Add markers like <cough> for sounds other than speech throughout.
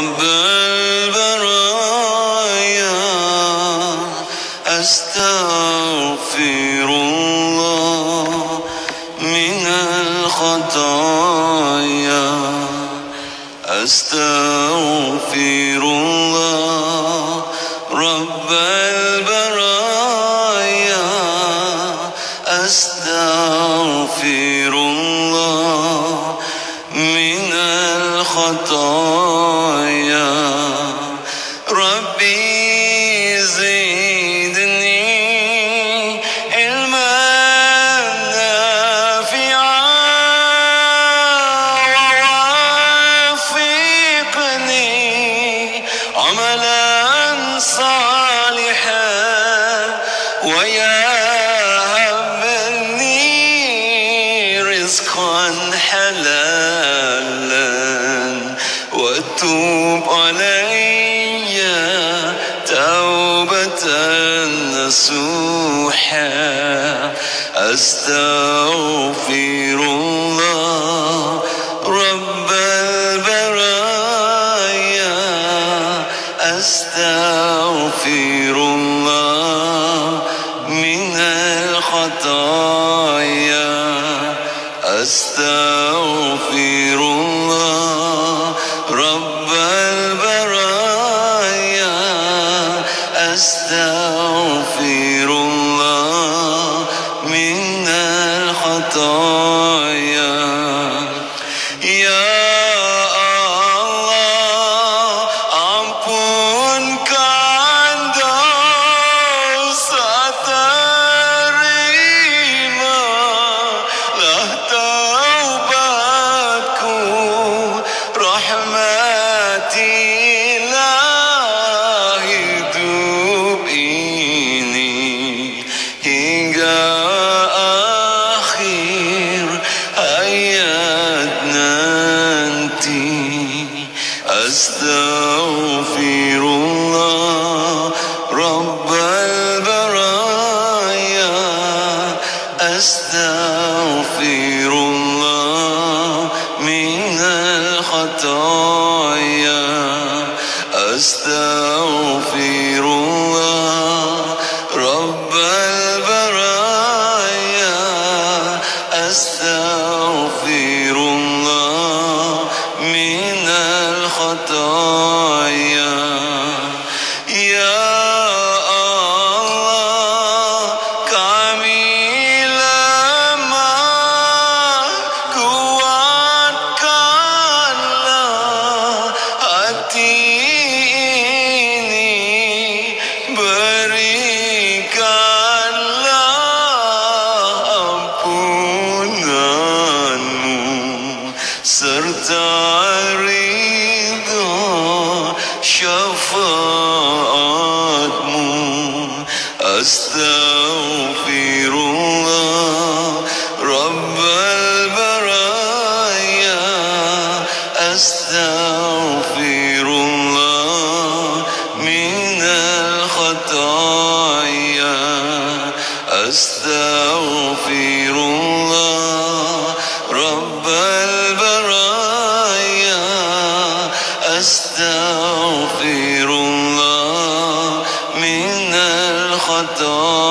And the don't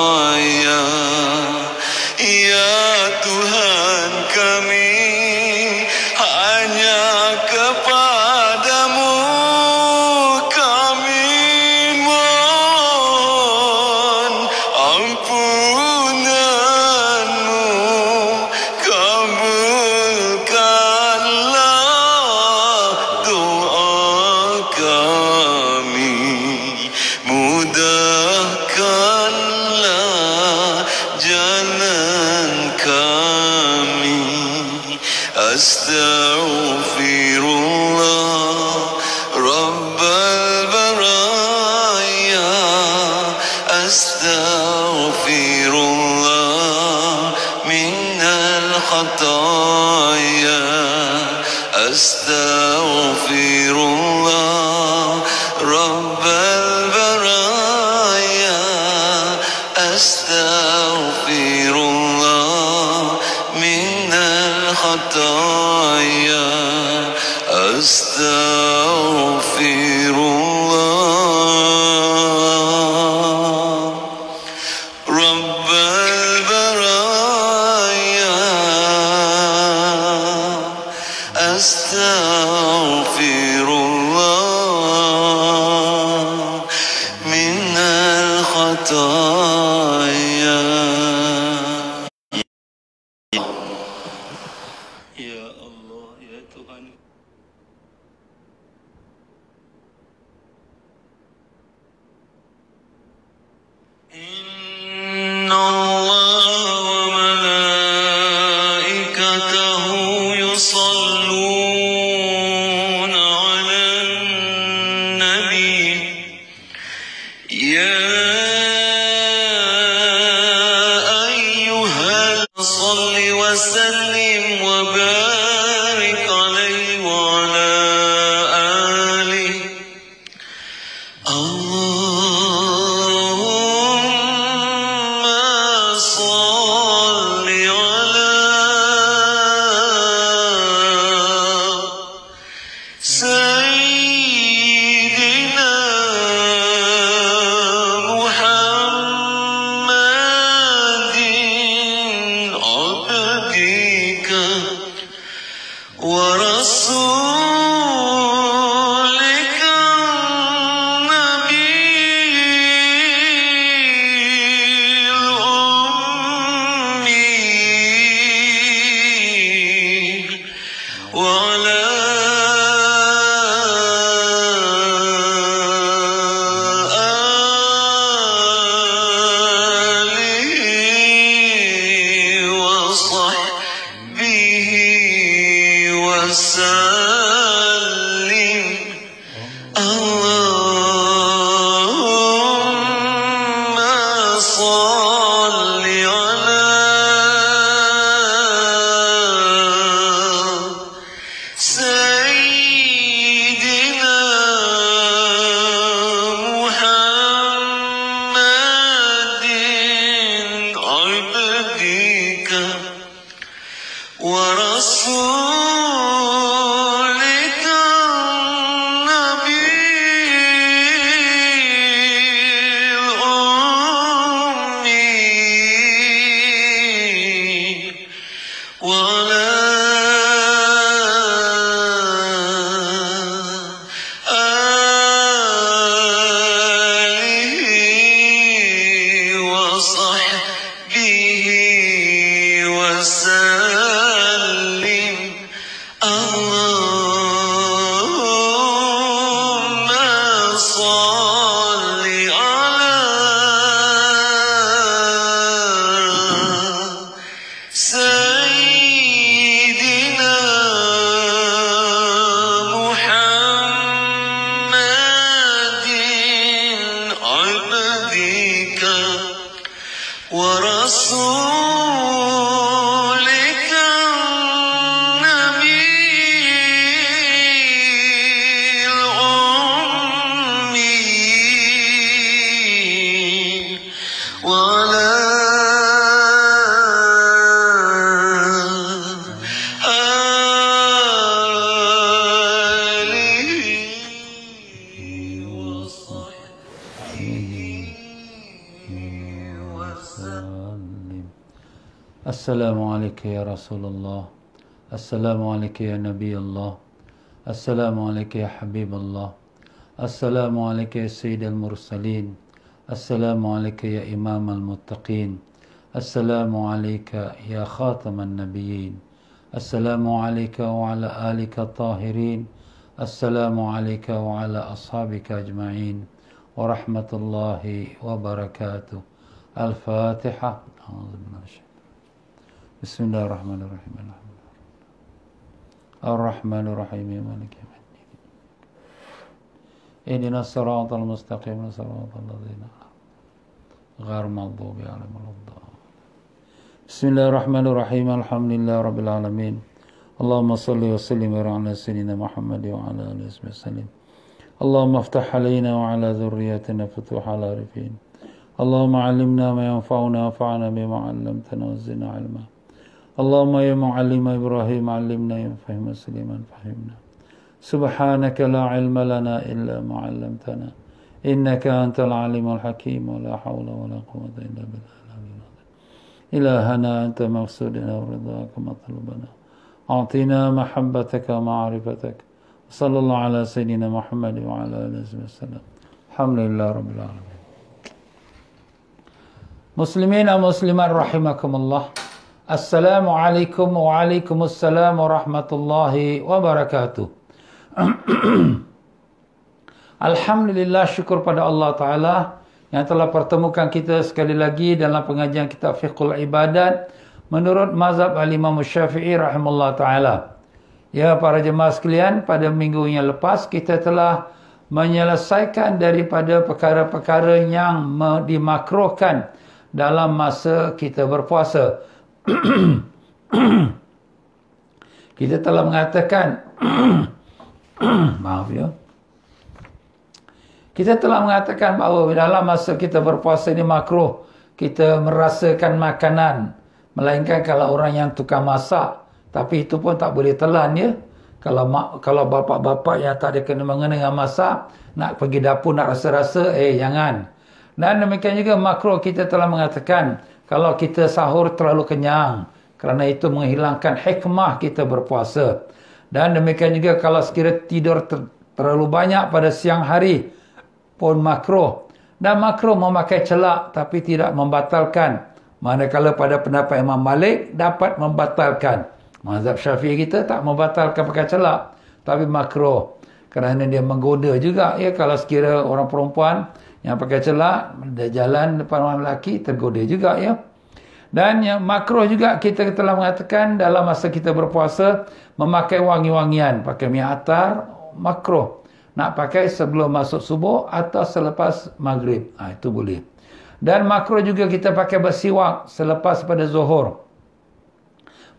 السلام عليك يا رسول الله السلام عليك يا نبي الله السلام عليك يا حبيب الله السلام عليك يا سيد المرسلين السلام عليك يا إمام المتقين السلام عليك يا خاتم النبيين السلام عليك وعلى آلك الطاهرين السلام عليك وعلى أصحابك أجمعين ورحمة الله وبركاته الفاتحة أعوذ بالله بسم الله الرحمن الرحيم الرحمن الرحيم مالك يوم الدين اهدنا الصراط المستقيم صراط الذين غير مغضوب عليهم ولا بسم الله الرحمن الرحيم الحمد لله رب العالمين اللهم صل وسلم على سيدنا محمد وعلى اله وصحبه وسلم اللهم افتح علينا وعلى ذريتنا فتوح العارفين اللهم علمنا ما ينفعنا وانفعنا بما علمتنا وزدنا علما اللهم يا معلم إبراهيم علمنا يا مفهم سليمان فهمنا سبحانك لا علم لنا إلا ما علمتنا إنك أنت العليم الحكيم ولا حول ولا قوة إلا بالله إلهنا أنت مقصودنا ورضاك مطلوبنا أعطنا محبتك ومعرفتك صلى الله على سيدنا محمد وعلى آله وسلم الحمد لله رب العالمين مسلمين ومسلمات رحمكم الله Assalamualaikum waalaikumsalam warahmatullahi wabarakatuh. <clears throat> Alhamdulillah syukur pada Allah Ta'ala yang telah pertemukan kita sekali lagi dalam pengajian kitab Fiqhul Ibadat menurut mazhab Alimah imam Syafi'i rahimahullah Ta'ala. Ya para jemaah sekalian, pada minggu yang lepas kita telah menyelesaikan daripada perkara-perkara yang dimakruhkan dalam masa kita Berpuasa. <coughs> kita telah mengatakan <coughs> maaf ya kita telah mengatakan bahawa dalam masa kita berpuasa ini makruh kita merasakan makanan melainkan kalau orang yang tukar masak tapi itu pun tak boleh telan ya kalau mak, kalau bapa-bapa yang tak ada kena mengena dengan masak nak pergi dapur nak rasa-rasa eh jangan dan demikian juga makro kita telah mengatakan kalau kita sahur terlalu kenyang kerana itu menghilangkan hikmah kita berpuasa dan demikian juga kalau sekira tidur ter- terlalu banyak pada siang hari pun makro dan makro memakai celak tapi tidak membatalkan manakala pada pendapat Imam Malik dapat membatalkan mazhab syafi'i kita tak membatalkan pakai celak tapi makro kerana dia menggoda juga ya kalau sekira orang perempuan yang pakai celak, dia jalan depan orang lelaki, tegur juga ya. Dan yang makruh juga kita telah mengatakan dalam masa kita berpuasa, memakai wangi-wangian, pakai minyak atar, makruh. Nak pakai sebelum masuk subuh atau selepas maghrib. Ha, itu boleh. Dan makruh juga kita pakai bersiwak selepas pada zuhur.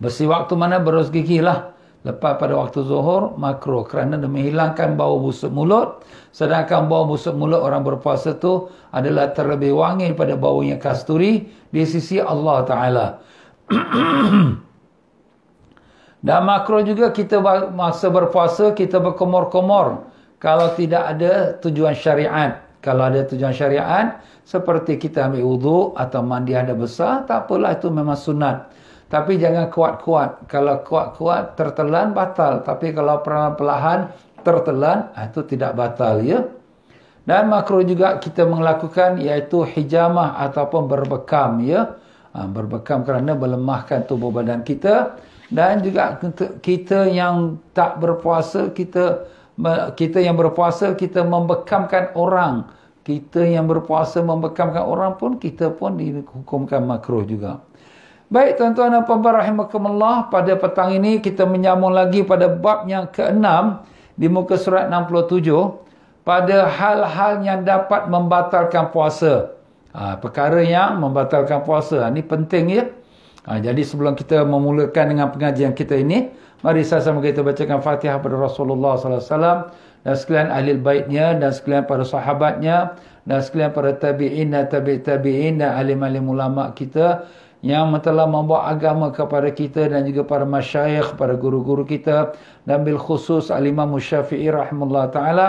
Bersiwak tu mana berus gigi lah. Lepas pada waktu zuhur, makro. Kerana dia menghilangkan bau busuk mulut. Sedangkan bau busuk mulut orang berpuasa tu adalah terlebih wangi daripada baunya kasturi di sisi Allah Ta'ala. <clears throat> Dan makro juga kita masa berpuasa, kita berkomor-komor. Kalau tidak ada tujuan syariat. Kalau ada tujuan syariat, seperti kita ambil wudhu atau mandi ada besar, tak apalah itu memang sunat. Tapi jangan kuat-kuat. Kalau kuat-kuat, tertelan batal. Tapi kalau perlahan-perlahan, tertelan, ah, itu tidak batal. ya. Dan makruh juga kita melakukan iaitu hijamah ataupun berbekam. ya. Ah, berbekam kerana melemahkan tubuh badan kita. Dan juga kita yang tak berpuasa, kita kita yang berpuasa, kita membekamkan orang. Kita yang berpuasa membekamkan orang pun, kita pun dihukumkan makruh juga. Baik tuan-tuan dan puan-puan rahimakumullah, pada petang ini kita menyambung lagi pada bab yang keenam di muka surat 67 pada hal-hal yang dapat membatalkan puasa. Ha, perkara yang membatalkan puasa. Ini ha, penting ya. Ha, jadi sebelum kita memulakan dengan pengajian kita ini, mari sama-sama kita bacakan Fatihah kepada Rasulullah sallallahu alaihi wasallam dan sekalian ahli baitnya dan sekalian para sahabatnya dan sekalian para tabi'in dan tabi' tabi'in dan alim-alim ulama kita yang telah membawa agama kepada kita dan juga para masyayikh, para guru-guru kita dan bil khusus alimah musyafi'i rahmatullah ta'ala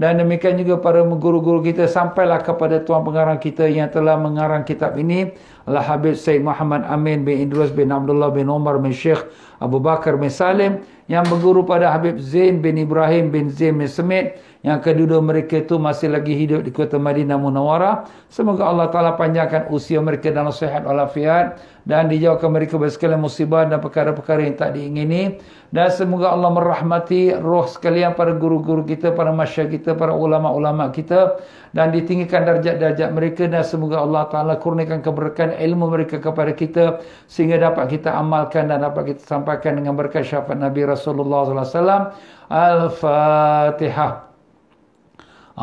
dan demikian juga para guru-guru kita sampailah kepada tuan pengarang kita yang telah mengarang kitab ini Allah Habib Sayyid Muhammad Amin bin Idrus bin Abdullah bin Omar bin Syekh Abu Bakar bin Salim yang berguru pada Habib Zain bin Ibrahim bin Zain bin Semit yang kedua mereka itu masih lagi hidup di kota Madinah Munawarah. Semoga Allah Ta'ala panjangkan usia mereka dalam sehat walafiat. Dan dijauhkan mereka dari segala musibah dan perkara-perkara yang tak diingini. Dan semoga Allah merahmati roh sekalian para guru-guru kita, para masyarakat kita, para ulama-ulama kita. Dan ditinggikan darjat-darjat mereka. Dan semoga Allah Ta'ala kurniakan keberkahan ilmu mereka kepada kita. Sehingga dapat kita amalkan dan dapat kita sampaikan dengan berkat syafat Nabi Rasulullah SAW. Al-Fatihah.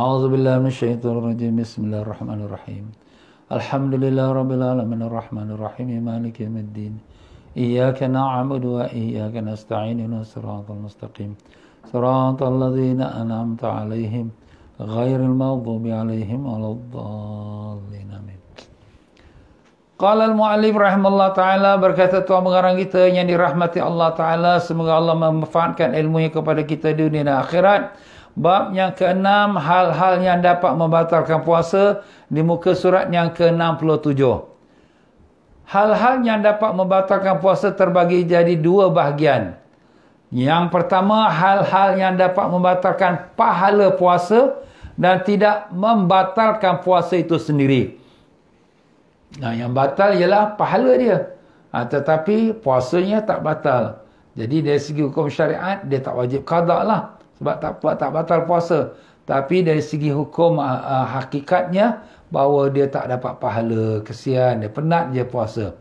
أعوذ بالله من الشيطان الرجيم بسم الله الرحمن الرحيم الحمد لله رب العالمين الرحمن الرحيم مالك يوم الدين إياك نعبد وإياك نستعين اهدنا الصراط المستقيم صراط الذين أنعمت عليهم غير المغضوب عليهم ولا الضالين آمين قال المؤلف muallif الله تعالى berkata tuan mengarang kita yang dirahmati Allah ta'ala. Semoga Allah memanfaatkan ilmunya kepada kita di dunia dan akhirat Bab yang keenam, hal-hal yang dapat membatalkan puasa di muka surat yang ke-67. Hal-hal yang dapat membatalkan puasa terbagi jadi dua bahagian. Yang pertama, hal-hal yang dapat membatalkan pahala puasa dan tidak membatalkan puasa itu sendiri. Nah, yang batal ialah pahala dia. Ha, tetapi puasanya tak batal. Jadi dari segi hukum syariat, dia tak wajib kadak lah sebab tak tak batal puasa tapi dari segi hukum uh, hakikatnya bahawa dia tak dapat pahala kesian dia penat dia puasa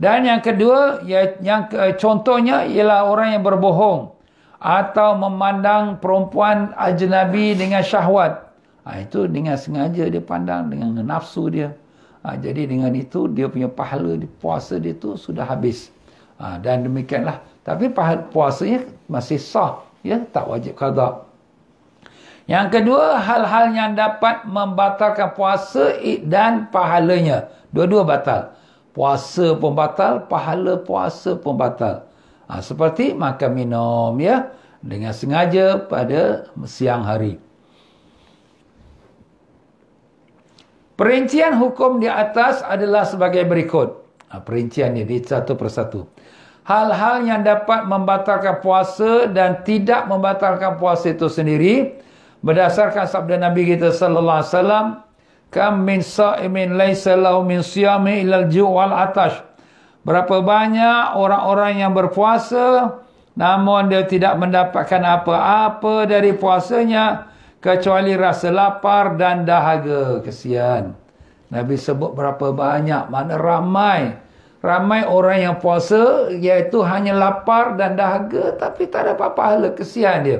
dan yang kedua ya, yang uh, contohnya ialah orang yang berbohong atau memandang perempuan ajnabi dengan syahwat ha, itu dengan sengaja dia pandang dengan nafsu dia ha, jadi dengan itu dia punya pahala di puasa dia tu sudah habis ha, dan demikianlah tapi puasanya masih sah ya tak wajib qada yang kedua hal-hal yang dapat membatalkan puasa dan pahalanya dua-dua batal puasa pun batal pahala puasa pun batal ha, seperti makan minum ya dengan sengaja pada siang hari Perincian hukum di atas adalah sebagai berikut. Ha, perincian ini satu persatu hal-hal yang dapat membatalkan puasa dan tidak membatalkan puasa itu sendiri berdasarkan sabda Nabi kita sallallahu alaihi wasallam kam min sa'imin laisa lahu min siyami illa al-ju' wal atash berapa banyak orang-orang yang berpuasa namun dia tidak mendapatkan apa-apa dari puasanya kecuali rasa lapar dan dahaga kesian Nabi sebut berapa banyak mana ramai Ramai orang yang puasa iaitu hanya lapar dan dahaga tapi tak ada apa-apa hala kesian dia.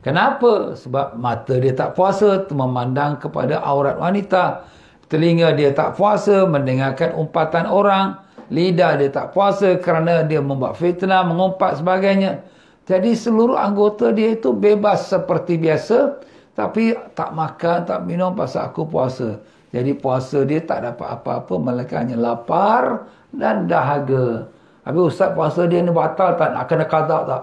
Kenapa? Sebab mata dia tak puasa memandang kepada aurat wanita. Telinga dia tak puasa mendengarkan umpatan orang. Lidah dia tak puasa kerana dia membuat fitnah, mengumpat sebagainya. Jadi seluruh anggota dia itu bebas seperti biasa. Tapi tak makan, tak minum pasal aku puasa. Jadi puasa dia tak dapat apa-apa melainkan hanya lapar dan dahaga. Habis ustaz puasa dia ni batal tak nak kena kadak tak?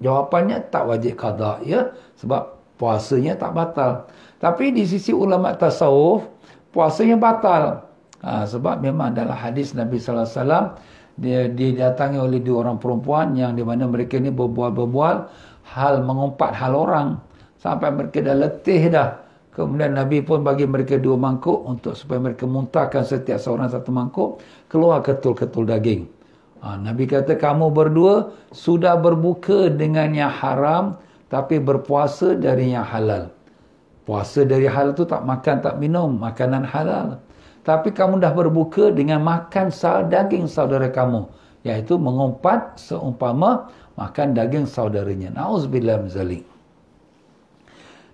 Jawapannya tak wajib kadak ya. Sebab puasanya tak batal. Tapi di sisi ulama tasawuf, puasanya batal. Ha, sebab memang dalam hadis Nabi Sallallahu Alaihi Wasallam dia didatangi oleh dua orang perempuan yang di mana mereka ni berbual-berbual hal mengumpat hal orang sampai mereka dah letih dah. Kemudian Nabi pun bagi mereka dua mangkuk untuk supaya mereka muntahkan setiap seorang satu mangkuk keluar ketul-ketul daging. Ha, Nabi kata kamu berdua sudah berbuka dengan yang haram tapi berpuasa dari yang halal. Puasa dari halal tu tak makan tak minum makanan halal. Tapi kamu dah berbuka dengan makan sal daging saudara kamu iaitu mengumpat seumpama makan daging saudaranya. Nauzubillah zalim.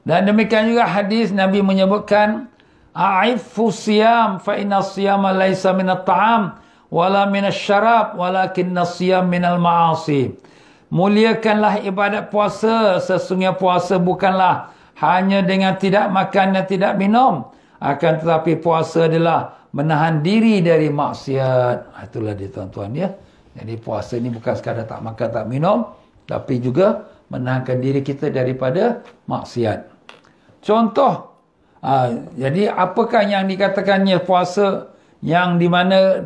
Dan demikian juga hadis Nabi menyebutkan 'Aifu siyam fa inna siyama laisa min at'am wala min asy-syarab walakinna siyam min al-ma'asi. Muliakanlah ibadat puasa sesungguhnya puasa bukanlah hanya dengan tidak makan dan tidak minum akan tetapi puasa adalah menahan diri dari maksiat. Ah, itulah dia tuan-tuan ya. Jadi puasa ini bukan sekadar tak makan tak minum tapi juga menahankan diri kita daripada maksiat. Contoh. Ha, jadi apakah yang dikatakannya puasa yang di mana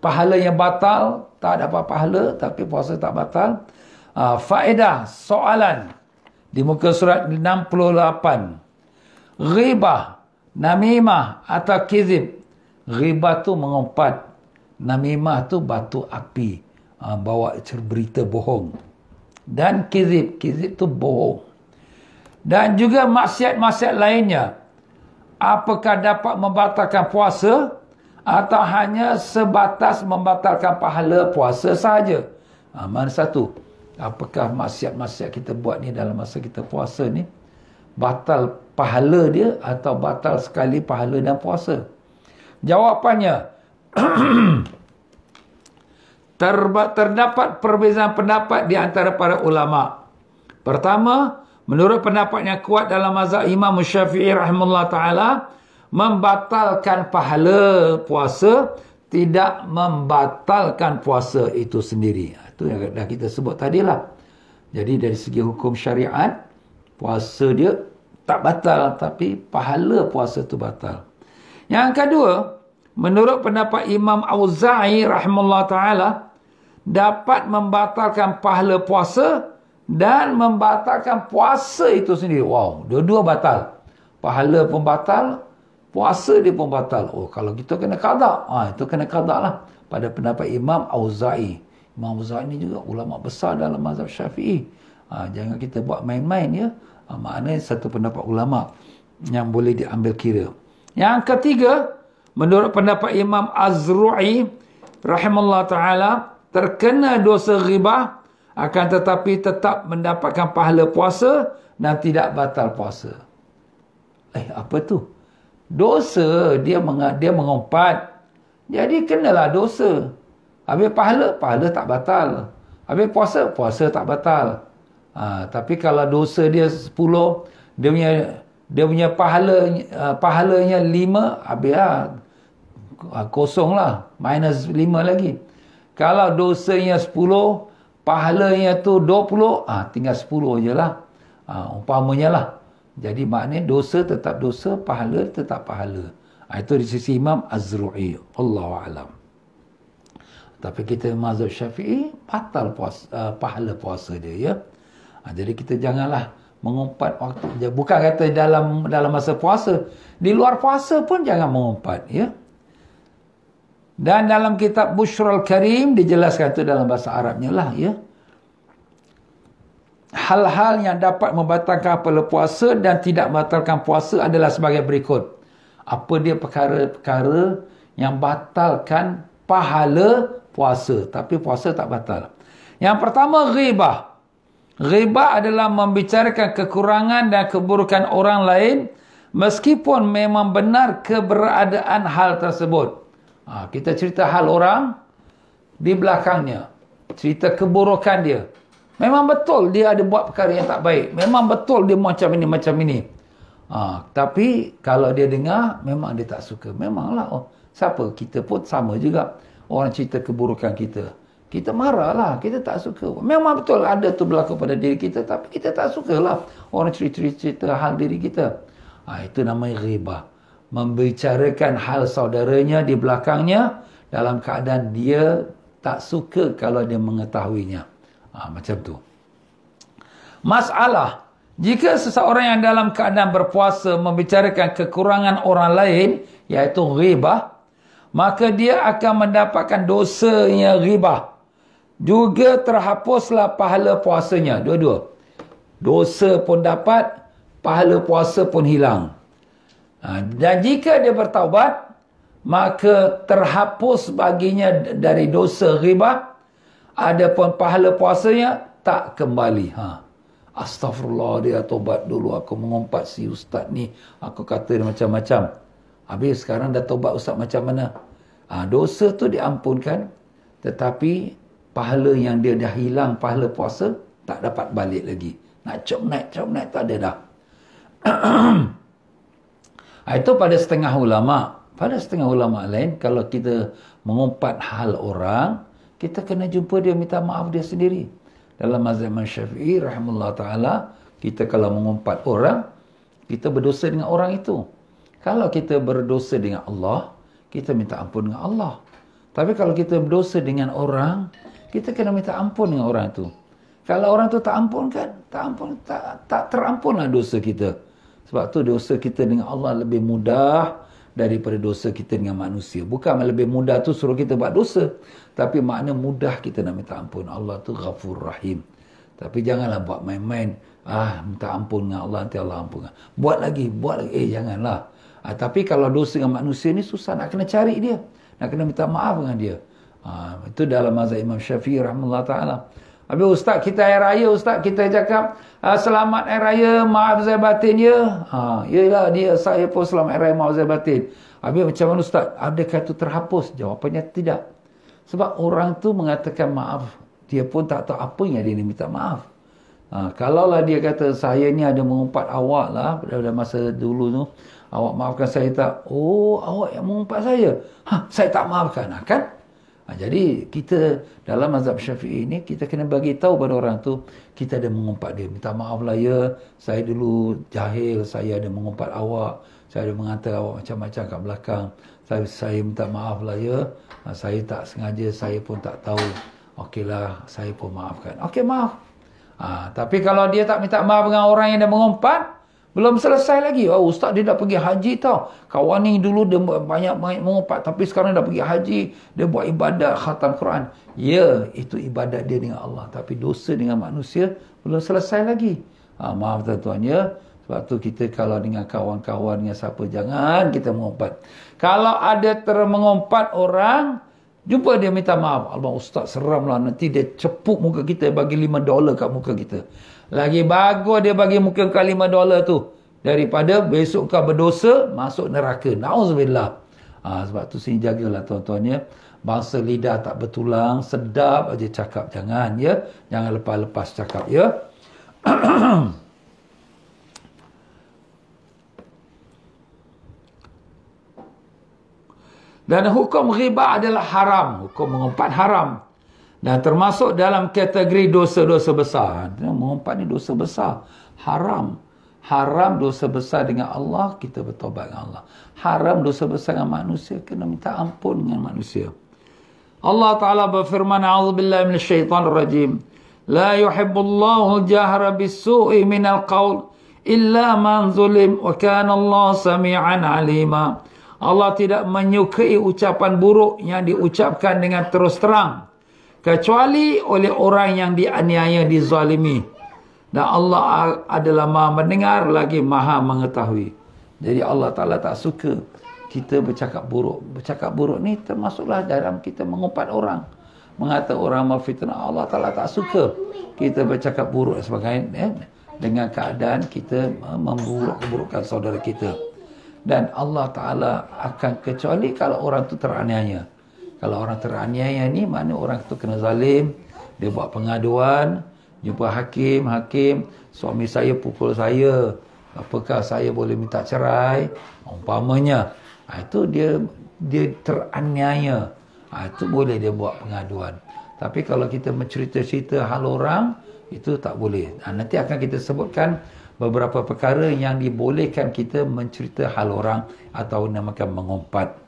pahala yang batal tak ada apa pahala tapi puasa tak batal. Ha, faedah soalan di muka surat 68. Ribah, namimah atau kizib. Ribah tu mengumpat. Namimah tu batu api. Ha, bawa cerita berita bohong. Dan kizib. Kizib tu bohong dan juga maksiat-maksiat lainnya. Apakah dapat membatalkan puasa atau hanya sebatas membatalkan pahala puasa sahaja? Ha, mana satu? Apakah maksiat-maksiat kita buat ni dalam masa kita puasa ni batal pahala dia atau batal sekali pahala dan puasa? Jawapannya <clears throat> terdapat perbezaan pendapat di antara para ulama. Pertama, Menurut pendapat yang kuat dalam mazhab Imam Syafi'i rahimahullah ta'ala, membatalkan pahala puasa tidak membatalkan puasa itu sendiri. Ha, itu yang dah kita sebut tadi lah. Jadi dari segi hukum syariat, puasa dia tak batal tapi pahala puasa itu batal. Yang kedua, menurut pendapat Imam Auza'i rahimahullah ta'ala, dapat membatalkan pahala puasa dan membatalkan puasa itu sendiri. Wow, dua-dua batal. Pahala pun batal, puasa dia pun batal. Oh, kalau kita kena kadak, ha, itu kena kadak lah. Pada pendapat Imam Auza'i. Imam Auza'i ni juga ulama besar dalam mazhab syafi'i. Ha, jangan kita buat main-main ya. Ha, maknanya satu pendapat ulama yang boleh diambil kira. Yang ketiga, menurut pendapat Imam Azru'i rahimahullah ta'ala, terkena dosa ghibah akan tetapi tetap mendapatkan pahala puasa dan tidak batal puasa. Eh, apa tu? Dosa dia meng- dia mengumpat. Jadi kenalah dosa. Habis pahala, pahala tak batal. Habis puasa, puasa tak batal. Ha, tapi kalau dosa dia 10, dia punya dia punya pahala ha, pahalanya 5, habislah ha, kosonglah, minus 5 lagi. Kalau dosanya pahalanya tu 20 ha, ah, tinggal 10 je lah ha, ah, umpamanya lah jadi maknanya dosa tetap dosa pahala tetap pahala ha, itu di sisi Imam Azru'i Allah Alam tapi kita mazhab syafi'i batal puasa, uh, pahala puasa dia ya ha, jadi kita janganlah mengumpat waktu bukan kata dalam dalam masa puasa di luar puasa pun jangan mengumpat ya dan dalam kitab Bushral Karim dijelaskan itu dalam bahasa Arabnya lah ya. Hal-hal yang dapat membatalkan pada puasa dan tidak membatalkan puasa adalah sebagai berikut. Apa dia perkara-perkara yang batalkan pahala puasa tapi puasa tak batal. Yang pertama ghibah. Ghibah adalah membicarakan kekurangan dan keburukan orang lain meskipun memang benar keberadaan hal tersebut. Ha, kita cerita hal orang di belakangnya. Cerita keburukan dia. Memang betul dia ada buat perkara yang tak baik. Memang betul dia macam ini, macam ini. Ha, tapi kalau dia dengar, memang dia tak suka. Memanglah. Oh, siapa? Kita pun sama juga. Orang cerita keburukan kita. Kita marahlah. Kita tak suka. Memang betul ada tu berlaku pada diri kita. Tapi kita tak sukalah orang cerita-cerita hal diri kita. Ha, itu namanya ribah membicarakan hal saudaranya di belakangnya dalam keadaan dia tak suka kalau dia mengetahuinya. Ha, macam tu. Masalah. Jika seseorang yang dalam keadaan berpuasa membicarakan kekurangan orang lain, iaitu ribah, maka dia akan mendapatkan dosanya ribah. Juga terhapuslah pahala puasanya. Dua-dua. Dosa pun dapat, pahala puasa pun hilang. Ah, dan jika dia bertaubat maka terhapus baginya dari dosa riba adapun pahala puasanya tak kembali ha astagfirullah dia taubat dulu aku mengumpat si ustaz ni aku kata dia macam-macam habis sekarang dah taubat. ustaz macam mana ha, dosa tu diampunkan tetapi pahala yang dia dah hilang pahala puasa tak dapat balik lagi nak cop naik cop naik tak ada dah <clears throat> Ah, itu pada setengah ulama. Pada setengah ulama lain, kalau kita mengumpat hal orang, kita kena jumpa dia, minta maaf dia sendiri. Dalam mazhab syafi'i, rahmatullah ta'ala, kita kalau mengumpat orang, kita berdosa dengan orang itu. Kalau kita berdosa dengan Allah, kita minta ampun dengan Allah. Tapi kalau kita berdosa dengan orang, kita kena minta ampun dengan orang itu. Kalau orang itu tak ampun kan, tak ampun, tak, tak terampunlah dosa kita. Sebab tu dosa kita dengan Allah lebih mudah daripada dosa kita dengan manusia. Bukan lebih mudah tu suruh kita buat dosa. Tapi makna mudah kita nak minta ampun. Allah tu ghafur rahim. Tapi janganlah buat main-main. Ah, minta ampun dengan Allah, nanti Allah ampun. Buat lagi, buat lagi. Eh, janganlah. Ah, tapi kalau dosa dengan manusia ni susah. Nak kena cari dia. Nak kena minta maaf dengan dia. Ah, itu dalam mazhab Imam Syafi'i rahmatullah ta'ala. Habis ustaz kita air raya, ustaz kita cakap ah, selamat air raya, maaf saya batin ya. Ha, yelah dia saya pun selamat air raya, maaf saya batin. Habis macam mana ustaz? Adakah itu terhapus? Jawapannya tidak. Sebab orang tu mengatakan maaf, dia pun tak tahu apa yang dia ni minta maaf. Ha, kalaulah dia kata saya ni ada mengumpat awak lah pada masa dulu tu. Awak maafkan saya tak? Oh, awak yang mengumpat saya. Ha, saya tak maafkan lah kan? Ha, jadi kita dalam mazhab syafi'i ini kita kena bagi tahu pada orang tu kita ada mengumpat dia. Minta maaf lah ya, saya dulu jahil, saya ada mengumpat awak, saya ada mengatakan awak macam-macam kat belakang. Saya, saya minta maaf lah ya, ha, saya tak sengaja, saya pun tak tahu. Okeylah, saya pun maafkan. Okey, maaf. Ha, tapi kalau dia tak minta maaf dengan orang yang dia mengumpat, belum selesai lagi. Oh, ustaz dia dah pergi haji tau. Kawan ni dulu dia buat banyak banyak mengumpat. Tapi sekarang dah pergi haji. Dia buat ibadat khatam Quran. Ya, itu ibadat dia dengan Allah. Tapi dosa dengan manusia belum selesai lagi. Ha, maaf tuan-tuan ya. Sebab tu kita kalau dengan kawan-kawan dengan siapa. Jangan kita mengumpat. Kalau ada termengumpat orang. Jumpa dia minta maaf. Allah ustaz seramlah. Nanti dia cepuk muka kita bagi lima dolar kat muka kita. Lagi bagus dia bagi muka kau lima dolar tu. Daripada besok kau berdosa, masuk neraka. Na'udzubillah. Ha, ah, sebab tu sini jagalah tuan-tuan ya. Bangsa lidah tak bertulang, sedap aja cakap. Jangan ya. Jangan lepas-lepas cakap ya. <clears throat> Dan hukum riba adalah haram. Hukum mengumpat haram. Dan termasuk dalam kategori dosa-dosa besar. Nombor empat ni dosa besar. Haram. Haram dosa besar dengan Allah, kita bertobat dengan Allah. Haram dosa besar dengan manusia, kena minta ampun dengan manusia. Allah Ta'ala berfirman, A'udhu Billahi Minash Shaitan Rajim. La yuhibbullahu jahra bisu'i minal qawl illa man zulim wa kana Allah sami'an alima. Allah tidak menyukai ucapan buruk yang diucapkan dengan terus terang kecuali oleh orang yang dianiaya dizalimi dan Allah adalah maha mendengar lagi maha mengetahui jadi Allah Taala tak suka kita bercakap buruk bercakap buruk ni termasuklah dalam kita mengumpat orang mengata orang mafitnah Allah Taala tak suka kita bercakap buruk dan sebagainya eh? dengan keadaan kita memburuk-burukkan saudara kita dan Allah Taala akan kecuali kalau orang tu teraniaya kalau orang teraniaya ni mana orang tu kena zalim Dia buat pengaduan Jumpa hakim Hakim Suami saya pukul saya Apakah saya boleh minta cerai Umpamanya ha, Itu dia Dia teraniaya ha, Itu boleh dia buat pengaduan Tapi kalau kita mencerita-cerita hal orang Itu tak boleh ha, Nanti akan kita sebutkan Beberapa perkara yang dibolehkan kita mencerita hal orang Atau namakan mengumpat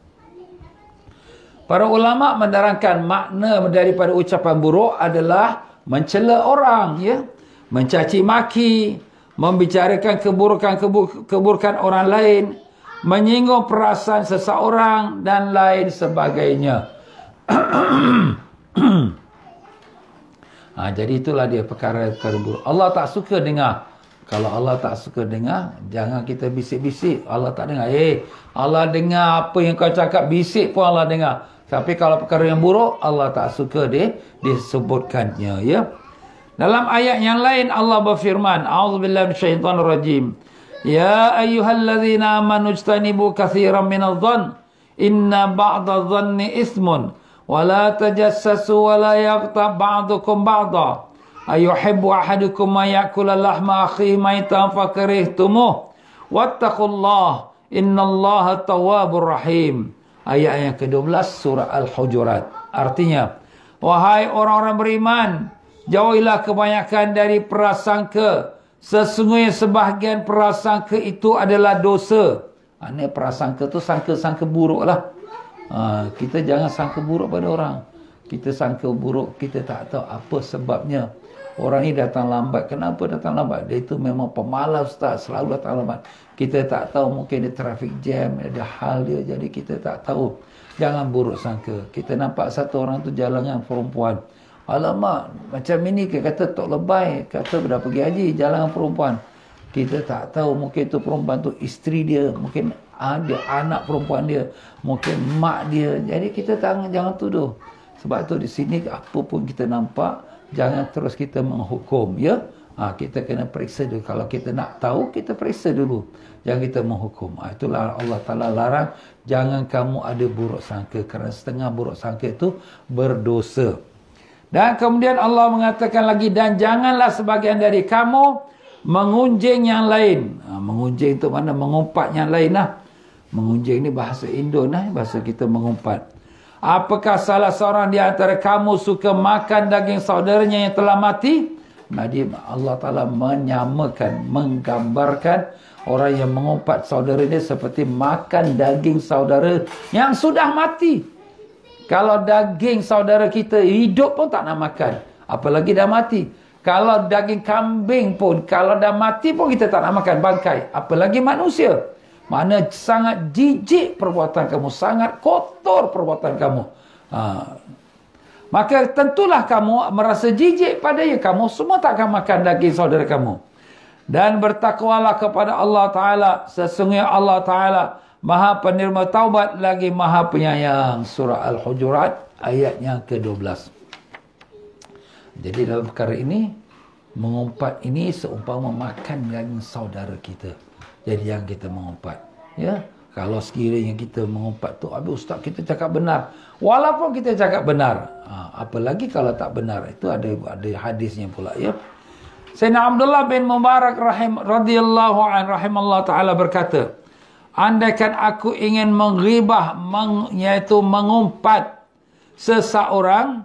Para ulama menerangkan makna daripada ucapan buruk adalah mencela orang ya, mencaci maki, membicarakan keburukan keburukan orang lain, menyinggung perasaan seseorang dan lain sebagainya. <clears throat> ha, jadi itulah dia perkara-perkara buruk. Allah tak suka dengar. Kalau Allah tak suka dengar, jangan kita bisik-bisik. Allah tak dengar. Eh, hey, Allah dengar apa yang kau cakap, bisik pun Allah dengar. Tapi kalau perkara yang buruk, Allah tak suka dia disebutkannya, ya. Dalam ayat yang lain Allah berfirman, A'udzubillahi minasyaitonir rajim. Ya ayyuhallazina amanu ijtanibu katsiran minadh dhon. Inna ba'dha dhanni ismun wa la tajassasu wa la yaghtab ba'dukum ba'dha. Ayuhibbu ahadukum ma ya'kula lahma akhihi maytan fakarihtumuh. Wattaqullaha innallaha tawwabur rahim ayat yang ke-12 surah Al-Hujurat. Artinya, wahai orang-orang beriman, jauhilah kebanyakan dari prasangka. Sesungguhnya sebahagian prasangka itu adalah dosa. Ha, ini itu tu sangka-sangka buruk lah. Ha, kita jangan sangka buruk pada orang. Kita sangka buruk, kita tak tahu apa sebabnya. Orang ini datang lambat. Kenapa datang lambat? Dia itu memang pemalas tak selalu datang lambat. Kita tak tahu mungkin dia traffic jam, ada hal dia jadi kita tak tahu. Jangan buruk sangka. Kita nampak satu orang tu jalan dengan perempuan. Alamak, macam ini ke kata tok lebay, kata berapa pergi haji jalan dengan perempuan. Kita tak tahu mungkin itu perempuan tu isteri dia, mungkin ada anak perempuan dia, mungkin mak dia. Jadi kita tak, jangan tuduh. Sebab tu di sini apa pun kita nampak, jangan terus kita menghukum ya ha, kita kena periksa dulu kalau kita nak tahu kita periksa dulu jangan kita menghukum ha, itulah Allah Taala larang jangan kamu ada buruk sangka kerana setengah buruk sangka itu berdosa dan kemudian Allah mengatakan lagi dan janganlah sebagian dari kamu mengunjing yang lain ha, mengunjing itu mana mengumpat yang lain lah mengunjing ini bahasa Indo lah bahasa kita mengumpat Apakah salah seorang di antara kamu suka makan daging saudaranya yang telah mati? Jadi Allah Ta'ala menyamakan, menggambarkan orang yang mengumpat saudaranya seperti makan daging saudara yang sudah mati. Kalau daging saudara kita hidup pun tak nak makan. Apalagi dah mati. Kalau daging kambing pun, kalau dah mati pun kita tak nak makan bangkai. Apalagi manusia. Mana sangat jijik perbuatan kamu. Sangat kotor perbuatan kamu. Ha. Maka tentulah kamu merasa jijik pada yang kamu semua tak akan makan daging saudara kamu. Dan bertakwalah kepada Allah Ta'ala. Sesungguhnya Allah Ta'ala maha penerima taubat lagi maha penyayang. Surah Al-Hujurat ayat yang ke-12. Jadi dalam perkara ini, mengumpat ini seumpama makan daging saudara kita jadi yang kita mengumpat. Ya, kalau sekiranya kita mengumpat tu, abis ustaz kita cakap benar. Walaupun kita cakap benar, ha, apalagi kalau tak benar itu ada ada hadisnya pula. Ya. Saya Abdullah bin Mubarak rahim radhiyallahu an rahimallahu taala berkata, andaikan aku ingin menggibah meng, iaitu mengumpat seseorang,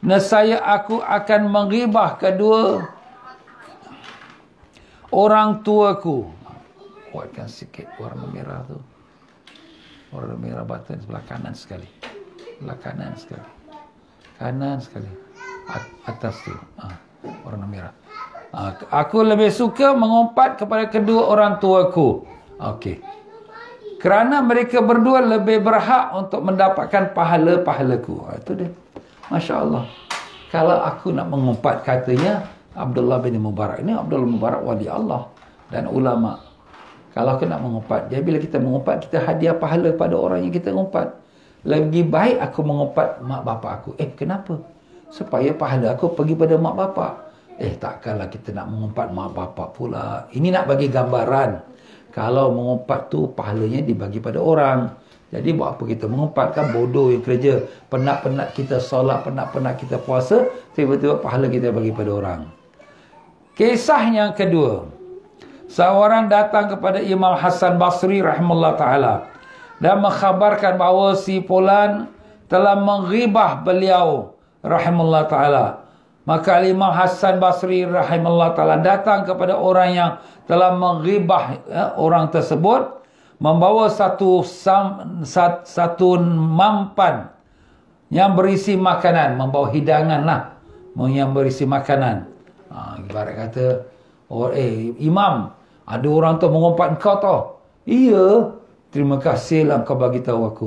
nescaya aku akan mengibah kedua orang tuaku kuatkan sikit warna merah tu. Warna merah button sebelah kanan sekali. Sebelah kanan sekali. Kanan sekali. atas tu. Ha. Warna merah. Ha. Aku lebih suka mengumpat kepada kedua orang tuaku. Okey. Kerana mereka berdua lebih berhak untuk mendapatkan pahala-pahalaku. Ha. Itu dia. Masya Allah. Kalau aku nak mengumpat katanya, Abdullah bin Mubarak. Ini Abdullah Mubarak wali Allah. Dan ulama' Kalau nak mengumpat. Jadi bila kita mengumpat, kita hadiah pahala pada orang yang kita mengumpat. Lebih baik aku mengumpat mak bapa aku. Eh, kenapa? Supaya pahala aku pergi pada mak bapa. Eh, takkanlah kita nak mengumpat mak bapa pula. Ini nak bagi gambaran. Kalau mengumpat tu pahalanya dibagi pada orang. Jadi buat apa kita mengumpat kan bodoh yang kerja. Penat-penat kita solat, penat-penat kita puasa. Tiba-tiba pahala kita bagi pada orang. Kisah Kisah yang kedua seorang datang kepada Imam Hasan Basri rahimahullah ta'ala dan mengkhabarkan bahawa si Polan telah menghibah beliau rahimahullah ta'ala. Maka Imam Hasan Basri rahimahullah ta'ala datang kepada orang yang telah menghibah ya, orang tersebut membawa satu sam, sat, satu mampan yang berisi makanan membawa hidangan lah yang berisi makanan ha, ibarat kata Orang, eh, imam, ada orang tu mengumpat kau tau. Iya, terima kasihlah kau bagi tahu aku.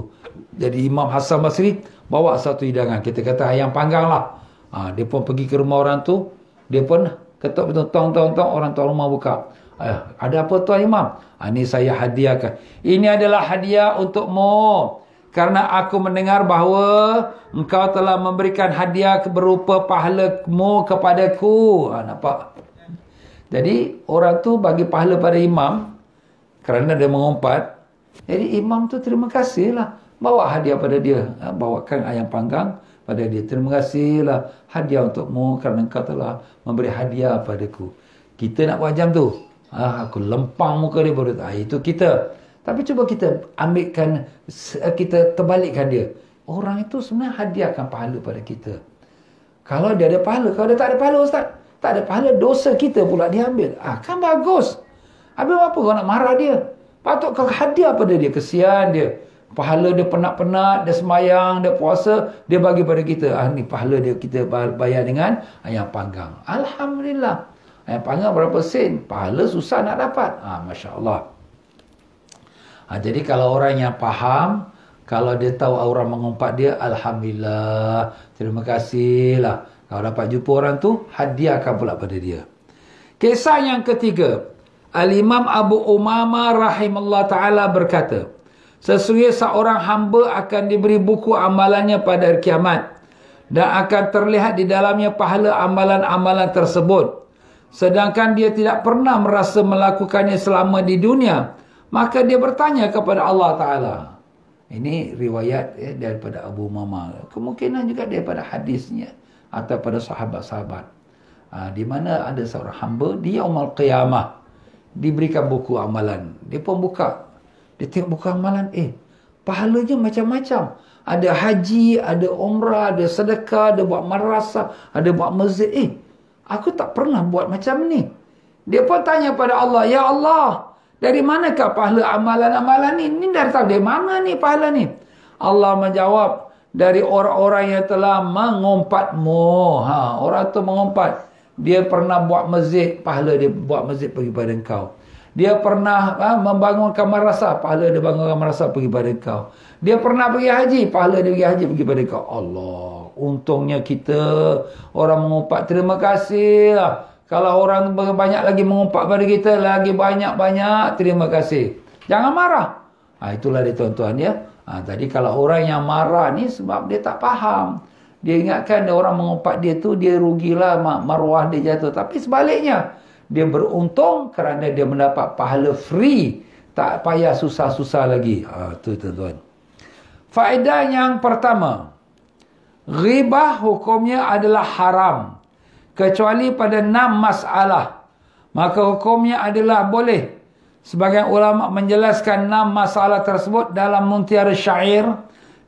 Jadi Imam Hasan Basri bawa satu hidangan. Kita kata ayam panggang lah. Ha, dia pun pergi ke rumah orang tu. Dia pun ketuk betul tong tong tong orang tu rumah buka. Eh, ada apa tu Imam? Ha, ini saya hadiahkan. Ini adalah hadiah untukmu. karena aku mendengar bahawa engkau telah memberikan hadiah berupa pahalamu kepadaku. Ha, nampak? Jadi orang tu bagi pahala pada imam kerana dia mengumpat. Jadi imam tu terima kasih lah. Bawa hadiah pada dia. Ha, bawakan ayam panggang pada dia. Terima kasih lah hadiah untukmu kerana kau telah memberi hadiah padaku. Kita nak buat macam tu. Ah, aku lempang muka dia baru ah, Itu kita. Tapi cuba kita ambilkan, eh, kita terbalikkan dia. Orang itu sebenarnya hadiahkan pahala pada kita. Kalau dia ada pahala, kalau dia tak ada pahala Ustaz, tak ada pahala dosa kita pula diambil ah kan bagus habis apa kau nak marah dia patut kau hadiah pada dia kesian dia pahala dia penat-penat dia semayang dia puasa dia bagi pada kita ah ni pahala dia kita bayar dengan ayam panggang alhamdulillah ayam panggang berapa sen pahala susah nak dapat ah masya-Allah ah jadi kalau orang yang faham kalau dia tahu orang mengumpat dia alhamdulillah terima kasihlah lah kalau dapat jumpa orang tu, hadiahkan pula pada dia. Kisah yang ketiga. Al-Imam Abu Umama rahimahullah ta'ala berkata, sesuai seorang hamba akan diberi buku amalannya pada hari kiamat dan akan terlihat di dalamnya pahala amalan-amalan tersebut. Sedangkan dia tidak pernah merasa melakukannya selama di dunia, maka dia bertanya kepada Allah Ta'ala. Ini riwayat ya, daripada Abu Mama. Kemungkinan juga daripada hadisnya atau pada sahabat-sahabat. Ah, di mana ada seorang hamba, di Yaumal Qiyamah, diberikan buku amalan. Dia pun buka. Dia tengok buku amalan, eh, pahalanya macam-macam. Ada haji, ada umrah, ada sedekah, ada buat marasah, ada buat masjid. Eh, aku tak pernah buat macam ni. Dia pun tanya pada Allah, Ya Allah, dari manakah pahala amalan-amalan ni? Ni dari tahu dari mana ni pahala ni? Allah menjawab, dari orang-orang yang telah mengumpatmu. Ha, orang tu mengumpat. Dia pernah buat masjid, pahala dia buat masjid pergi pada engkau. Dia pernah ha, membangunkan madrasah, pahala dia bangunkan madrasah pergi pada engkau. Dia pernah pergi haji, pahala dia pergi haji pergi pada engkau. Allah, untungnya kita orang mengumpat. Terima kasih. Lah. Kalau orang banyak lagi mengumpat pada kita, lagi banyak-banyak terima kasih. Jangan marah. Ha, itulah dia tuan-tuan ya. -tuan, Ha, jadi kalau orang yang marah ni sebab dia tak faham. Dia ingatkan dia orang mengumpat dia tu dia rugilah maruah dia jatuh. Tapi sebaliknya dia beruntung kerana dia mendapat pahala free. Tak payah susah-susah lagi. Ha, tu tuan-tuan. Faedah yang pertama. Ribah hukumnya adalah haram. Kecuali pada enam masalah. Maka hukumnya adalah boleh. Sebagai ulama menjelaskan enam masalah tersebut dalam Muntiara Syair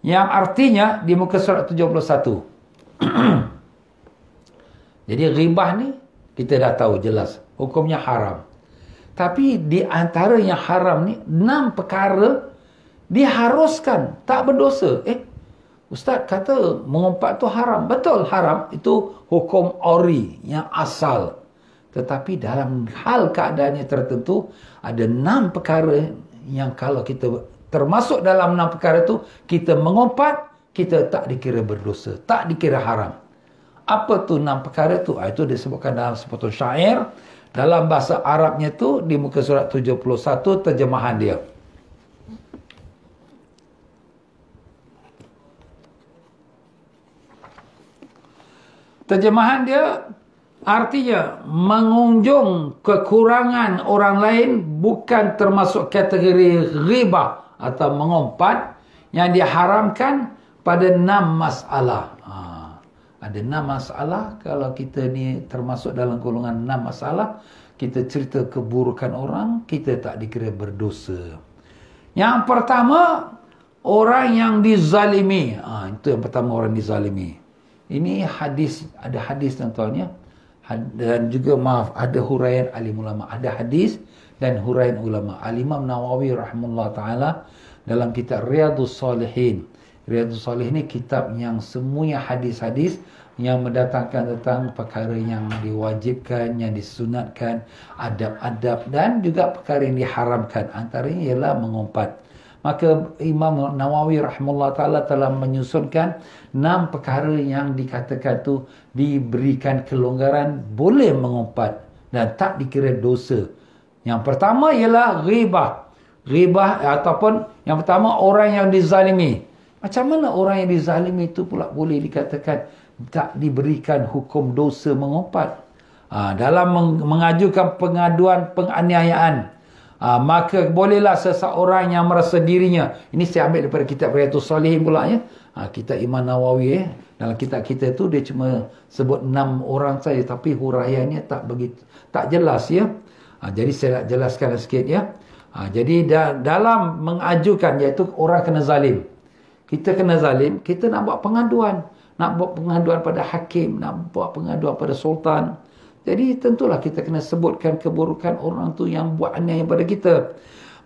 yang artinya di muka surat 71. <clears throat> Jadi ghibah ni kita dah tahu jelas hukumnya haram. Tapi di antara yang haram ni enam perkara diharuskan tak berdosa. Eh ustaz kata mengumpat tu haram. Betul haram itu hukum ori yang asal. Tetapi dalam hal keadaannya tertentu, ada enam perkara yang kalau kita termasuk dalam enam perkara itu, kita mengumpat, kita tak dikira berdosa, tak dikira haram. Apa tu enam perkara itu? Ah, itu disebutkan dalam sepotong syair. Dalam bahasa Arabnya tu di muka surat 71 terjemahan dia. Terjemahan dia artinya mengunjung kekurangan orang lain bukan termasuk kategori riba atau mengumpat yang diharamkan pada enam masalah. Ha. Ada enam masalah kalau kita ni termasuk dalam golongan enam masalah. Kita cerita keburukan orang, kita tak dikira berdosa. Yang pertama, orang yang dizalimi. Ha, itu yang pertama orang dizalimi. Ini hadis, ada hadis tuan dan juga maaf ada huraian alim ulama ada hadis dan huraian ulama alimam nawawi rahimullah taala dalam kitab riyadus salihin riyadus salihin ni kitab yang semuanya hadis-hadis yang mendatangkan tentang perkara yang diwajibkan, yang disunatkan, adab-adab dan juga perkara yang diharamkan. Antaranya ialah mengumpat maka Imam Nawawi rahmatullah taala telah menyusunkan enam perkara yang dikatakan tu diberikan kelonggaran boleh mengumpat dan tak dikira dosa. Yang pertama ialah ribah, ribah ataupun yang pertama orang yang dizalimi. Macam mana orang yang dizalimi itu pula boleh dikatakan tak diberikan hukum dosa mengumpat? Ha, dalam mengajukan pengaduan penganiayaan Ha, maka bolehlah seseorang yang merasa dirinya. Ini saya ambil daripada kitab Riyatul Salihin pula ya. Ha, kitab Imam Nawawi ya. Dalam kitab kita tu dia cuma sebut enam orang saja. Tapi huraiannya tak begitu tak jelas ya. Ha, jadi saya nak jelaskan sikit ya. Ha, jadi da dalam mengajukan iaitu orang kena zalim. Kita kena zalim, kita nak buat pengaduan. Nak buat pengaduan pada hakim, nak buat pengaduan pada sultan. Jadi tentulah kita kena sebutkan keburukan orang tu yang buat aniaya pada kita.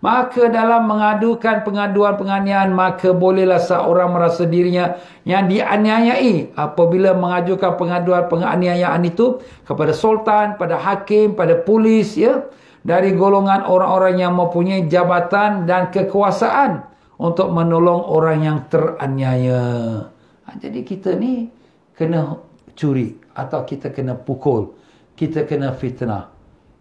Maka dalam mengadukan pengaduan penganiayaan maka bolehlah seorang merasa dirinya yang dianiayai apabila mengajukan pengaduan penganiayaan itu kepada sultan, pada hakim, pada polis ya dari golongan orang-orang yang mempunyai jabatan dan kekuasaan untuk menolong orang yang teraniaya. Ha, jadi kita ni kena curi atau kita kena pukul kita kena fitnah.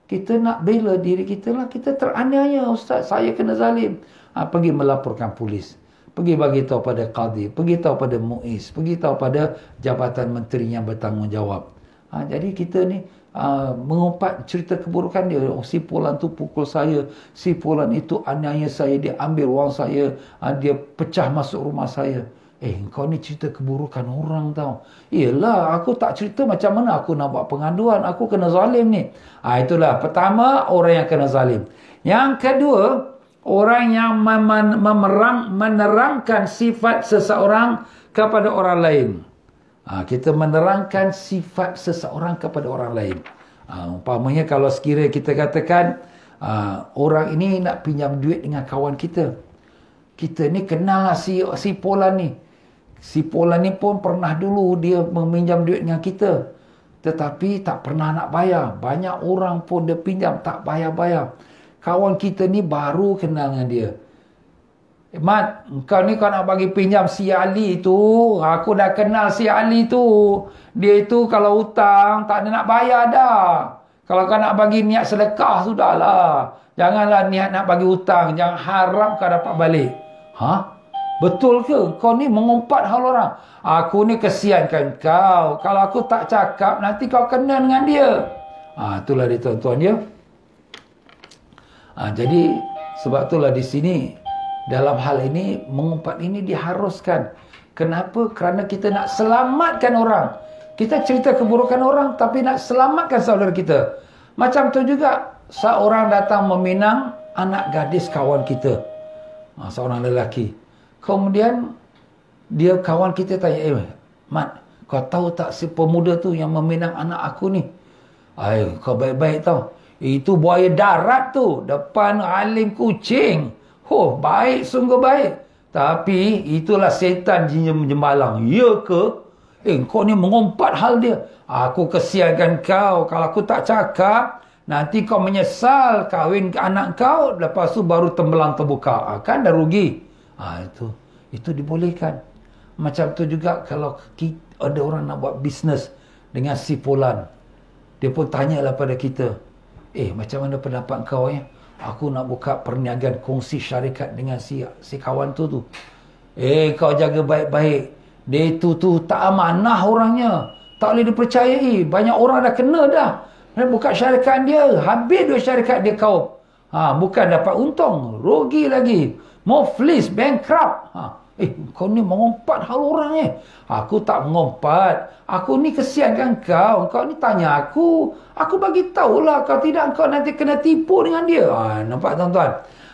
Kita nak bela diri kita lah. Kita teraniaya ustaz. Saya kena zalim. Ha, pergi melaporkan polis. Pergi bagi tahu pada qadi, pergi tahu pada muiz, pergi tahu pada jabatan menteri yang bertanggungjawab. Ha, jadi kita ni ha, mengumpat cerita keburukan dia. Oh, si Polan tu pukul saya, si Polan itu aniaya saya, dia ambil wang saya, ha, dia pecah masuk rumah saya. Eh, kau ni cerita keburukan orang tau. Yelah, aku tak cerita macam mana aku nak buat pengaduan. Aku kena zalim ni. Ha, itulah. Pertama, orang yang kena zalim. Yang kedua, orang yang memerang menerangkan sifat seseorang kepada orang lain. Ha, kita menerangkan sifat seseorang kepada orang lain. Ha, umpamanya kalau sekiranya kita katakan, ha, orang ini nak pinjam duit dengan kawan kita. Kita ni kenal si, si Polan ni si pola ni pun pernah dulu dia meminjam duit dengan kita tetapi tak pernah nak bayar banyak orang pun dia pinjam tak bayar-bayar kawan kita ni baru kenal dengan dia eh, Mat, kau ni kau nak bagi pinjam si Ali tu aku dah kenal si Ali tu dia itu kalau hutang tak ada nak bayar dah kalau kau nak bagi niat sedekah sudahlah janganlah niat nak bagi hutang jangan harap kau dapat balik ha? Huh? Betul ke kau ni mengumpat hal orang? Aku ni kesiankan kau. Kalau aku tak cakap, nanti kau kena dengan dia. Ha, itulah dia tuan-tuan ya. Ha, jadi, sebab itulah di sini. Dalam hal ini, mengumpat ini diharuskan. Kenapa? Kerana kita nak selamatkan orang. Kita cerita keburukan orang, tapi nak selamatkan saudara kita. Macam tu juga, seorang datang meminang anak gadis kawan kita. Ha, seorang lelaki. Lelaki. Kemudian dia kawan kita tanya, eh, Mat, kau tahu tak si pemuda tu yang meminang anak aku ni? Ayuh, kau baik-baik tau. Itu buaya darat tu depan alim kucing. oh, baik sungguh baik. Tapi itulah setan jinnya menjembalang. Ya ke? Eh, kau ni mengumpat hal dia. Aku kesiakan kau. Kalau aku tak cakap, nanti kau menyesal kahwin anak kau. Lepas tu baru tembelang terbuka. Ah, kan dah rugi. Ha, itu itu dibolehkan. Macam tu juga kalau kita, ada orang nak buat bisnes dengan si Polan. Dia pun tanyalah pada kita. Eh, macam mana pendapat kau ya? Aku nak buka perniagaan kongsi syarikat dengan si si kawan tu tu. Eh, kau jaga baik-baik. Dia tu tu tak amanah orangnya. Tak boleh dipercayai. Banyak orang dah kena dah. Dia buka syarikat dia. Habis dua syarikat dia kau. Ha, bukan dapat untung. Rugi lagi. Moflis, bankrupt. Ha. Eh, kau ni mengumpat hal orang eh. Aku tak mengumpat. Aku ni kesian kan kau. Kau ni tanya aku. Aku bagi tahu lah. Kalau tidak kau nanti kena tipu dengan dia. Ha, nampak tuan-tuan?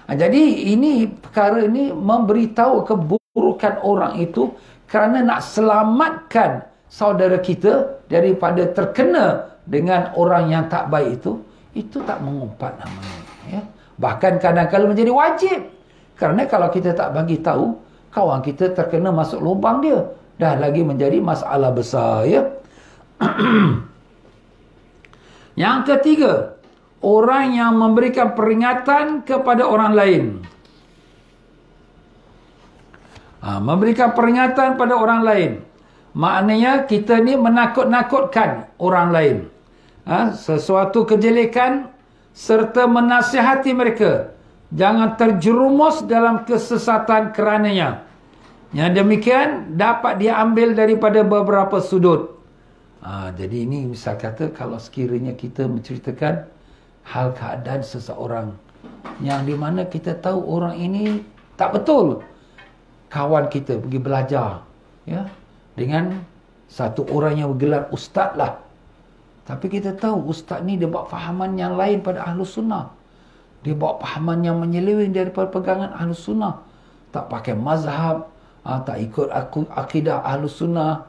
Ha, jadi ini perkara ni memberitahu keburukan orang itu kerana nak selamatkan saudara kita daripada terkena dengan orang yang tak baik itu. Itu tak mengumpat namanya. Ya. Bahkan kadang-kadang menjadi wajib. Kerana kalau kita tak bagi tahu, kawan kita terkena masuk lubang dia. Dah lagi menjadi masalah besar, ya. <clears throat> yang ketiga, orang yang memberikan peringatan kepada orang lain. Ha, memberikan peringatan kepada orang lain. Maknanya kita ni menakut-nakutkan orang lain. Ha, sesuatu kejelekan serta menasihati mereka Jangan terjerumus dalam kesesatan kerananya. Yang demikian dapat diambil daripada beberapa sudut. Ha, jadi ini misal kata kalau sekiranya kita menceritakan hal keadaan seseorang yang di mana kita tahu orang ini tak betul kawan kita pergi belajar ya dengan satu orang yang bergelar ustaz lah tapi kita tahu ustaz ni dia buat fahaman yang lain pada ahlu sunnah dia bawa pahaman yang menyeleweng daripada pegangan Ahlus Sunnah. Tak pakai mazhab. Ah, tak ikut aku, akidah Ahlus Sunnah.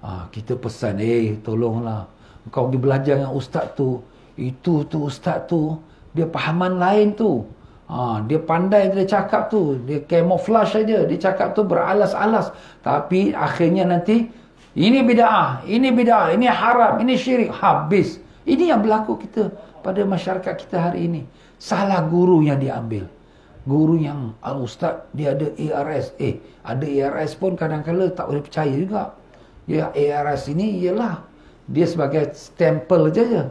Ah, kita pesan, eh tolonglah. Kau pergi belajar dengan ustaz tu. Itu tu ustaz tu. Dia pahaman lain tu. Ah, dia pandai dia cakap tu. Dia camouflage saja. Dia cakap tu beralas-alas. Tapi akhirnya nanti, ini bida'ah. Ini bida'ah. Ini haram. Ini syirik. Habis. Ini yang berlaku kita pada masyarakat kita hari ini. Salah guru yang dia ambil. Guru yang al ah, ustaz dia ada ARS. Eh, ada ARS pun kadang-kadang tak boleh percaya juga. Ya, ARS ini ialah dia sebagai stempel saja. Je.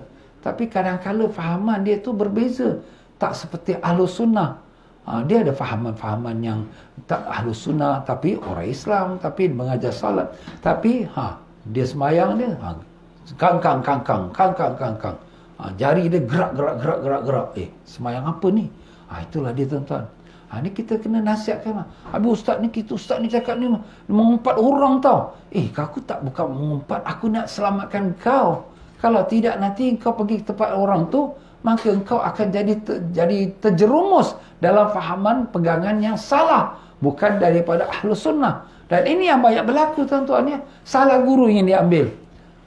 Tapi kadang-kadang fahaman dia tu berbeza. Tak seperti Ahlus Sunnah. Ha, dia ada fahaman-fahaman yang tak Ahlus Sunnah tapi orang Islam. Tapi mengajar salat. Tapi ha, dia semayang dia. Ha, kang, kang, kang, kang, kang, kang, kang, kang. Ha, jari dia gerak, gerak, gerak, gerak, gerak. Eh, semayang apa ni? Ha, itulah dia tuan-tuan. Ha, ni kita kena nasihatkan lah. Habis ustaz ni, kita, ustaz ni cakap ni, mengumpat orang tau. Eh, aku tak bukan mengumpat, aku nak selamatkan kau. Kalau tidak nanti kau pergi ke tempat orang tu, maka engkau akan jadi ter, jadi terjerumus dalam fahaman pegangan yang salah. Bukan daripada ahlu sunnah. Dan ini yang banyak berlaku tuan-tuan ya. Salah guru yang diambil.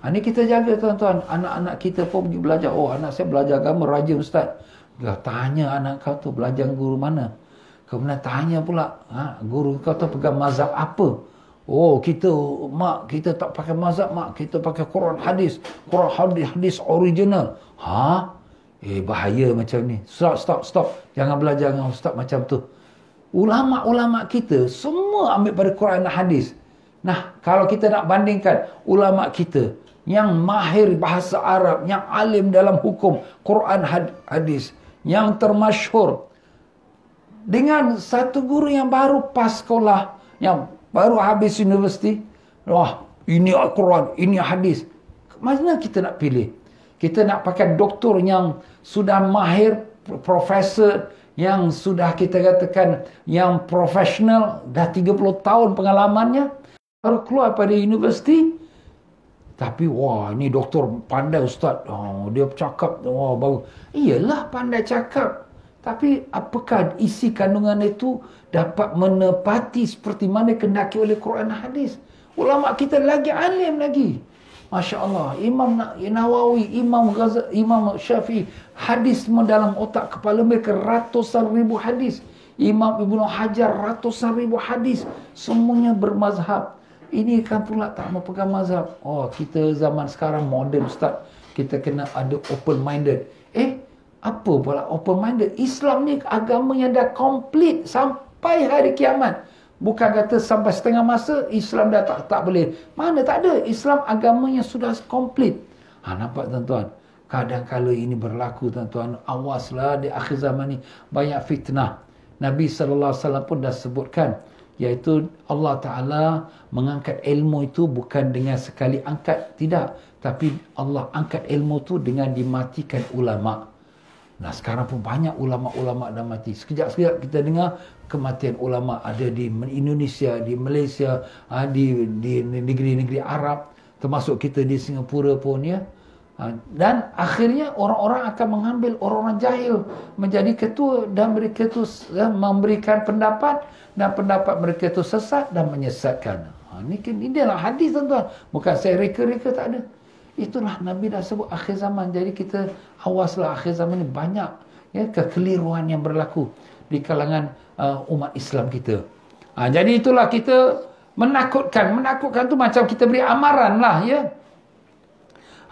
Ini kita jaga tuan-tuan. Anak-anak kita pun pergi belajar. Oh, anak saya belajar agama rajin ustaz. Dia lah, tanya anak kau tu belajar guru mana. Kemudian tanya pula, ha, guru kau tu pegang mazhab apa? Oh, kita mak kita tak pakai mazhab mak, kita pakai Quran hadis. Quran hadis hadis original. Ha? Eh bahaya macam ni. Stop stop stop. Jangan belajar dengan ustaz macam tu. Ulama-ulama kita semua ambil pada Quran dan hadis. Nah, kalau kita nak bandingkan ulama kita, yang mahir bahasa Arab, yang alim dalam hukum Quran hadis, yang termasyhur dengan satu guru yang baru pas sekolah, yang baru habis universiti. Wah, ini Al-Quran, ini hadis. Mana kita nak pilih? Kita nak pakai doktor yang sudah mahir, profesor yang sudah kita katakan yang profesional, dah 30 tahun pengalamannya, baru keluar pada universiti, tapi wah ni doktor pandai ustaz. Oh, dia cakap wah baru. Iyalah pandai cakap. Tapi apakah isi kandungan itu dapat menepati seperti mana kendaki oleh Quran dan hadis? Ulama kita lagi alim lagi. Masya Allah, Imam Nawawi, Imam Ghaza, Imam Syafi'i, hadis semua dalam otak kepala mereka ratusan ribu hadis. Imam Ibnu Hajar ratusan ribu hadis. Semuanya bermazhab ini kan pula tak mau pegang mazhab. Oh, kita zaman sekarang modern ustaz. Kita kena ada open minded. Eh, apa pula open minded? Islam ni agama yang dah complete sampai hari kiamat. Bukan kata sampai setengah masa Islam dah tak tak boleh. Mana tak ada Islam agama yang sudah complete. Ha nampak tuan-tuan. Kadang kala ini berlaku tuan-tuan. Awaslah di akhir zaman ni banyak fitnah. Nabi sallallahu alaihi wasallam pun dah sebutkan iaitu Allah Taala mengangkat ilmu itu bukan dengan sekali angkat tidak tapi Allah angkat ilmu itu dengan dimatikan ulama nah sekarang pun banyak ulama-ulama dah mati sekejap-sekejap kita dengar kematian ulama ada di Indonesia di Malaysia ah, di negeri-negeri Arab termasuk kita di Singapura pun ya Ha, dan akhirnya orang-orang akan mengambil orang-orang jahil menjadi ketua dan mereka itu ya, memberikan pendapat dan pendapat mereka itu sesat dan menyesatkan. Ha, ini, ini adalah hadis tuan-tuan. Bukan saya reka-reka tak ada. Itulah Nabi dah sebut akhir zaman. Jadi kita awaslah akhir zaman ini banyak ya, kekeliruan yang berlaku di kalangan uh, umat Islam kita. Ha, jadi itulah kita menakutkan. Menakutkan tu macam kita beri amaran lah ya.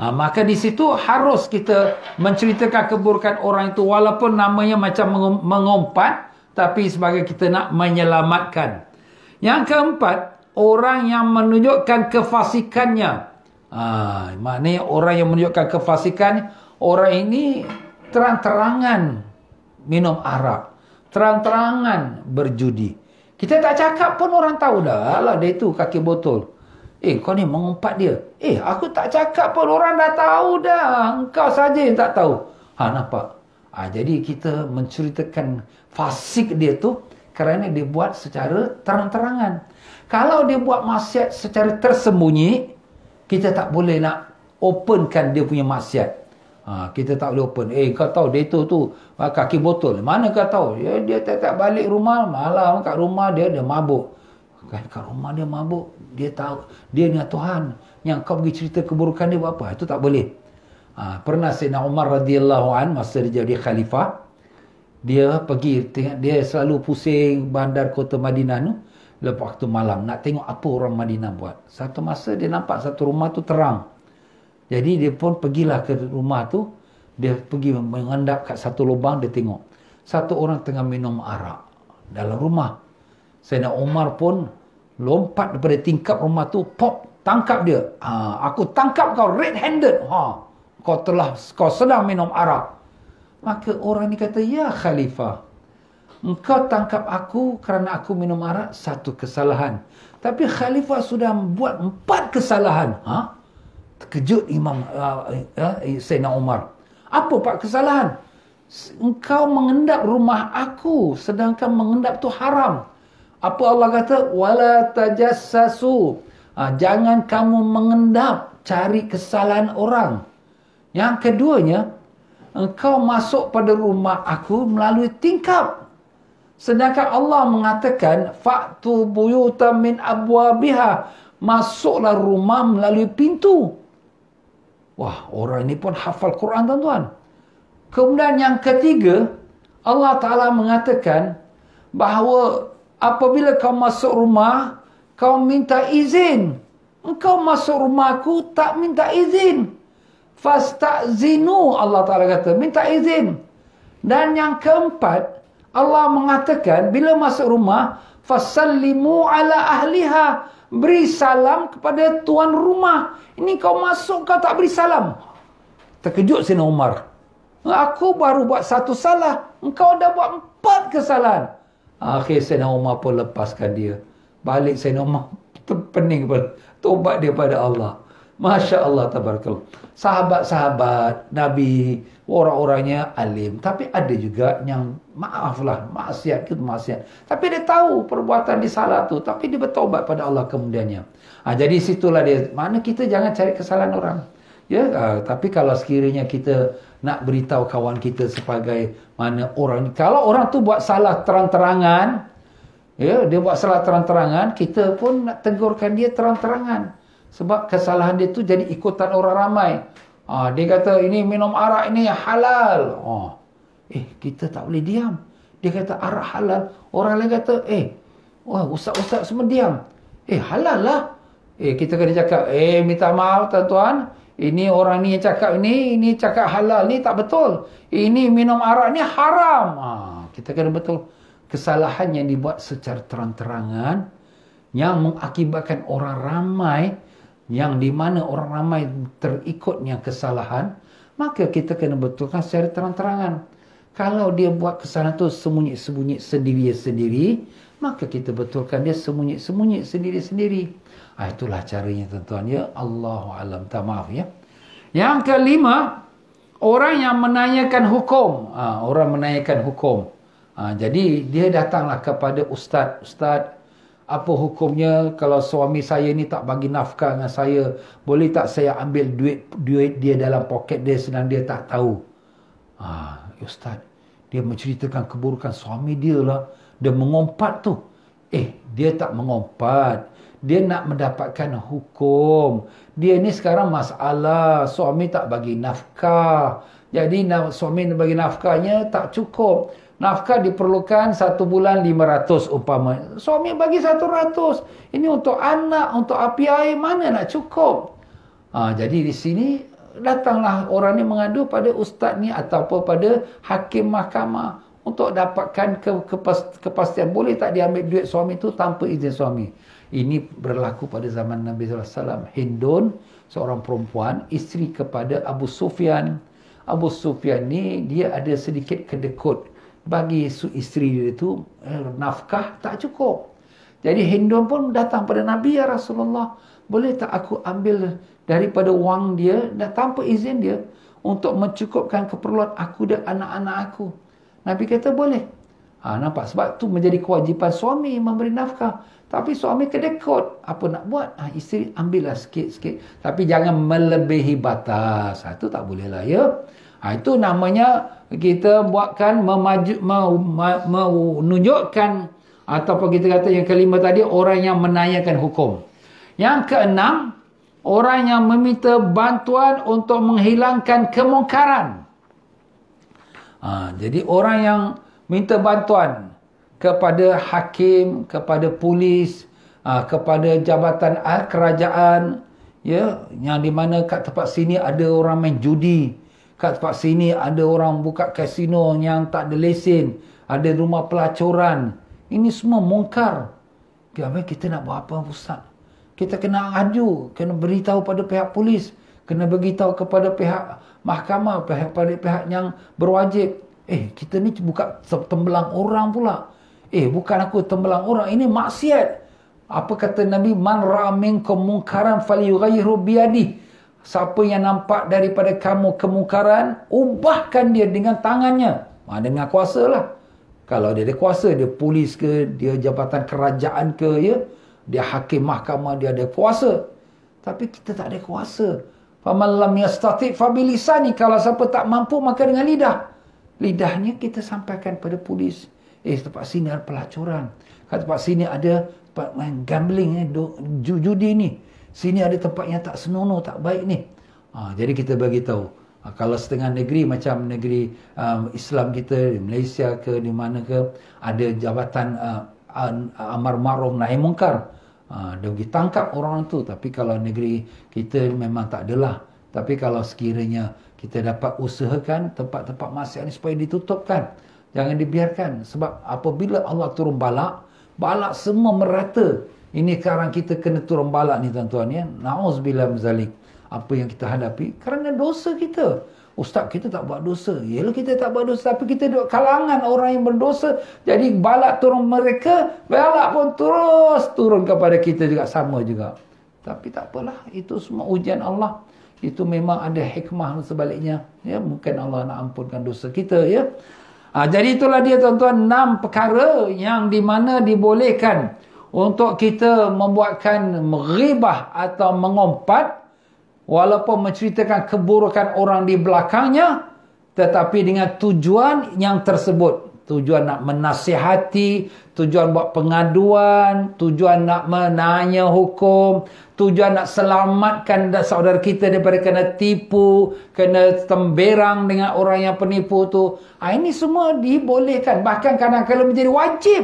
Ha, maka di situ harus kita menceritakan keburukan orang itu walaupun namanya macam mengompat, tapi sebagai kita nak menyelamatkan. Yang keempat, orang yang menunjukkan kefasikannya. Ha, maknanya orang yang menunjukkan kefasikan, orang ini terang-terangan minum arak. Terang-terangan berjudi. Kita tak cakap pun orang tahu dah lah dia itu kaki botol. Eh, kau ni mengumpat dia. Eh, aku tak cakap pun. Orang dah tahu dah. Engkau saja yang tak tahu. Ha, nampak? Ha, jadi kita menceritakan fasik dia tu kerana dia buat secara terang-terangan. Kalau dia buat maksiat secara tersembunyi, kita tak boleh nak openkan dia punya maksiat. Ha, kita tak boleh open. Eh, kau tahu dia tu, tu ah, kaki botol. Mana kau tahu? Ya, dia tak, tak balik rumah. Malam kat rumah dia, dia mabuk kan kat rumah dia mabuk dia tahu dia ni Tuhan yang kau pergi cerita keburukan dia buat apa itu tak boleh ha, pernah Sayyidina Umar radhiyallahu an masa dia jadi khalifah dia pergi dia selalu pusing bandar kota Madinah tu lepas waktu malam nak tengok apa orang Madinah buat satu masa dia nampak satu rumah tu terang jadi dia pun pergilah ke rumah tu dia pergi mengendap kat satu lubang dia tengok satu orang tengah minum arak dalam rumah Sayyidina Umar pun lompat daripada tingkap rumah tu pop tangkap dia ha, aku tangkap kau red handed ha kau telah kau sedang minum arak maka orang ni kata ya khalifah engkau tangkap aku kerana aku minum arak satu kesalahan tapi khalifah sudah buat empat kesalahan ha terkejut imam uh, uh, uh Sayyidina Umar apa pak kesalahan engkau mengendap rumah aku sedangkan mengendap tu haram apa Allah kata? Wala tajassasu. Ha, jangan kamu mengendap cari kesalahan orang. Yang keduanya, engkau masuk pada rumah aku melalui tingkap. Sedangkan Allah mengatakan faktu buyuta min biha, masuklah rumah melalui pintu. Wah, orang ini pun hafal Quran tuan-tuan. Kemudian yang ketiga, Allah Taala mengatakan bahawa apabila kau masuk rumah, kau minta izin. Engkau masuk rumahku tak minta izin. Fas tak zinu Allah Taala kata, minta izin. Dan yang keempat, Allah mengatakan bila masuk rumah, fasallimu ala ahliha, beri salam kepada tuan rumah. Ini kau masuk kau tak beri salam. Terkejut Sina Umar. Aku baru buat satu salah. Engkau dah buat empat kesalahan. Akhir Sayyidina Umar pun lepaskan dia. Balik Sayyidina Umar terpening pun. Tobat dia pada Allah. Masya Allah tabarakallah. Sahabat-sahabat, Nabi, orang-orangnya alim. Tapi ada juga yang maaflah, maksiat itu maksiat. Tapi dia tahu perbuatan dia salah tu. Tapi dia bertobat pada Allah kemudiannya. Ha, jadi situlah dia. Mana kita jangan cari kesalahan orang. Ya, ha, tapi kalau sekiranya kita nak beritahu kawan kita sebagai mana orang kalau orang tu buat salah terang-terangan ya dia buat salah terang-terangan kita pun nak tegurkan dia terang-terangan sebab kesalahan dia tu jadi ikutan orang ramai ah dia kata ini minum arak ini halal oh eh kita tak boleh diam dia kata arak halal orang lain kata eh wah ustaz-ustaz semua diam eh halal lah eh kita kena cakap eh minta maaf tuan-tuan ini orang ni yang cakap ni, ini cakap halal ni tak betul. Ini minum arak ni haram. Ha, kita kena betul. Kesalahan yang dibuat secara terang-terangan yang mengakibatkan orang ramai yang di mana orang ramai terikutnya kesalahan, maka kita kena betulkan secara terang-terangan. Kalau dia buat kesalahan tu sembunyi-sembunyi sendiri-sendiri, maka kita betulkan dia sembunyi-sembunyi sendiri-sendiri. Ah, itulah caranya tuan-tuan. Ya Allah alam. Tak maaf ya. Yang kelima, orang yang menanyakan hukum. Ha, orang menanyakan hukum. Ha, jadi, dia datanglah kepada ustaz. Ustaz, apa hukumnya kalau suami saya ni tak bagi nafkah dengan saya? Boleh tak saya ambil duit duit dia dalam poket dia senang dia tak tahu? Ha, ustaz, dia menceritakan keburukan suami dia lah. Dia mengompat tu. Eh, dia tak mengompat dia nak mendapatkan hukum. Dia ni sekarang masalah suami tak bagi nafkah. Jadi suami bagi nafkahnya tak cukup. Nafkah diperlukan satu bulan lima ratus upama. Suami bagi satu ratus. Ini untuk anak, untuk api air. Mana nak cukup? Ha, jadi di sini datanglah orang ni mengadu pada ustaz ni ataupun pada hakim mahkamah untuk dapatkan ke, kepas, kepastian. Boleh tak diambil duit suami tu tanpa izin suami? Ini berlaku pada zaman Nabi SAW. Hindun, seorang perempuan, isteri kepada Abu Sufyan. Abu Sufyan ni dia ada sedikit kedekut. Bagi su isteri dia itu, eh, nafkah tak cukup. Jadi Hindun pun datang pada Nabi ya Rasulullah. Boleh tak aku ambil daripada wang dia dan tanpa izin dia untuk mencukupkan keperluan aku dan anak-anak aku. Nabi kata boleh. Ha, nampak? Sebab tu menjadi kewajipan suami memberi nafkah. Tapi suami kedekut. Apa nak buat? Ha, isteri ambillah sikit-sikit. Tapi jangan melebihi batas. Ha, ah, itu tak bolehlah. lah ya. Ha, itu namanya kita buatkan memaju, menunjukkan ataupun kita kata yang kelima tadi orang yang menanyakan hukum. Yang keenam, orang yang meminta bantuan untuk menghilangkan kemungkaran. Ha, jadi orang yang minta bantuan kepada hakim, kepada polis, ha, kepada jabatan ah, kerajaan, ya, yang di mana kat tempat sini ada orang main judi, kat tempat sini ada orang buka kasino yang tak ada lesen, ada rumah pelacuran. Ini semua mungkar. Ya, Kami kita nak buat apa pusat? Kita kena aju, kena beritahu pada pihak polis, kena beritahu kepada pihak mahkamah pihak-pihak yang berwajib eh kita ni buka tembelang orang pula eh bukan aku tembelang orang ini maksiat apa kata Nabi man ramin kemungkaran fali yughayiru biyadi siapa yang nampak daripada kamu kemungkaran ubahkan dia dengan tangannya ha, dengan kuasa lah kalau dia ada kuasa dia polis ke dia jabatan kerajaan ke ya dia hakim mahkamah dia ada kuasa tapi kita tak ada kuasa Faman lam yastati fabilisani. Kalau siapa tak mampu maka dengan lidah. Lidahnya kita sampaikan pada polis. Eh tempat sini ada pelacuran. Kat tempat sini ada tempat main gambling ni. Eh, judi ni. Sini ada tempat yang tak senonoh, tak baik ni. Ha, jadi kita bagi tahu. Ha, kalau setengah negeri macam negeri um, Islam kita di Malaysia ke di mana ke ada jabatan uh, Amar Ma'ruf Nahi Munkar. Munkar. Ah, dia pergi tangkap orang tu tapi kalau negeri kita memang tak adalah tapi kalau sekiranya kita dapat usahakan tempat-tempat maksiat ni supaya ditutupkan jangan dibiarkan sebab apabila Allah turun balak balak semua merata ini sekarang kita kena turun balak ni tuan-tuan ya na'uzubillah mzalik apa yang kita hadapi kerana dosa kita Ustaz, kita tak buat dosa. Yalah kita tak buat dosa. Tapi kita duduk kalangan orang yang berdosa. Jadi balak turun mereka. Balak pun terus turun kepada kita juga. Sama juga. Tapi tak apalah. Itu semua ujian Allah. Itu memang ada hikmah sebaliknya. Ya, mungkin Allah nak ampunkan dosa kita. Ya. Ha, jadi itulah dia tuan-tuan. Enam perkara yang di mana dibolehkan. Untuk kita membuatkan meribah atau mengompat walaupun menceritakan keburukan orang di belakangnya tetapi dengan tujuan yang tersebut tujuan nak menasihati tujuan buat pengaduan tujuan nak menanya hukum tujuan nak selamatkan saudara kita daripada kena tipu kena temberang dengan orang yang penipu tu ah, ini semua dibolehkan bahkan kadang-kadang menjadi wajib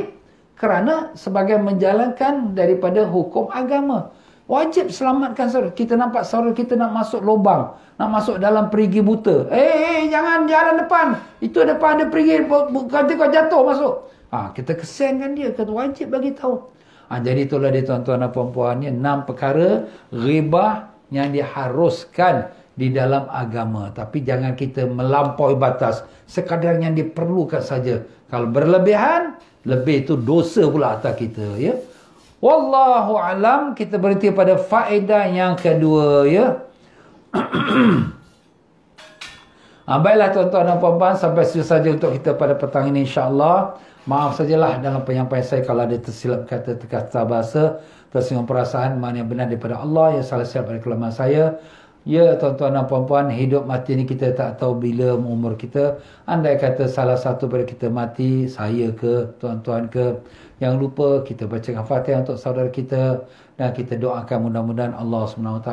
kerana sebagai menjalankan daripada hukum agama Wajib selamatkan saudara. Kita nampak saudara kita nak masuk lubang. Nak masuk dalam perigi buta. Eh, hey, eh, hey, jangan jalan depan. Itu depan ada perigi. Nanti kau jatuh masuk. Ha, kita kesiankan dia. Kata wajib bagi tahu. Ha, jadi itulah dia tuan-tuan dan puan Ini enam perkara ribah yang diharuskan di dalam agama. Tapi jangan kita melampaui batas. Sekadar yang diperlukan saja. Kalau berlebihan, lebih itu dosa pula atas kita. Ya. Wallahu alam kita berhenti pada faedah yang kedua ya. ha, <clears throat> baiklah tuan-tuan dan puan-puan sampai situ saja untuk kita pada petang ini insya-Allah. Maaf sajalah dalam penyampaian saya kalau ada tersilap kata terkata bahasa, tersinggung perasaan mana yang benar daripada Allah yang salah silap pada kelemahan saya. Ya tuan-tuan dan puan-puan hidup mati ni kita tak tahu bila umur kita andai kata salah satu pada kita mati saya ke tuan-tuan ke yang lupa kita bacakan fatihah untuk saudara kita dan kita doakan mudah-mudahan Allah SWT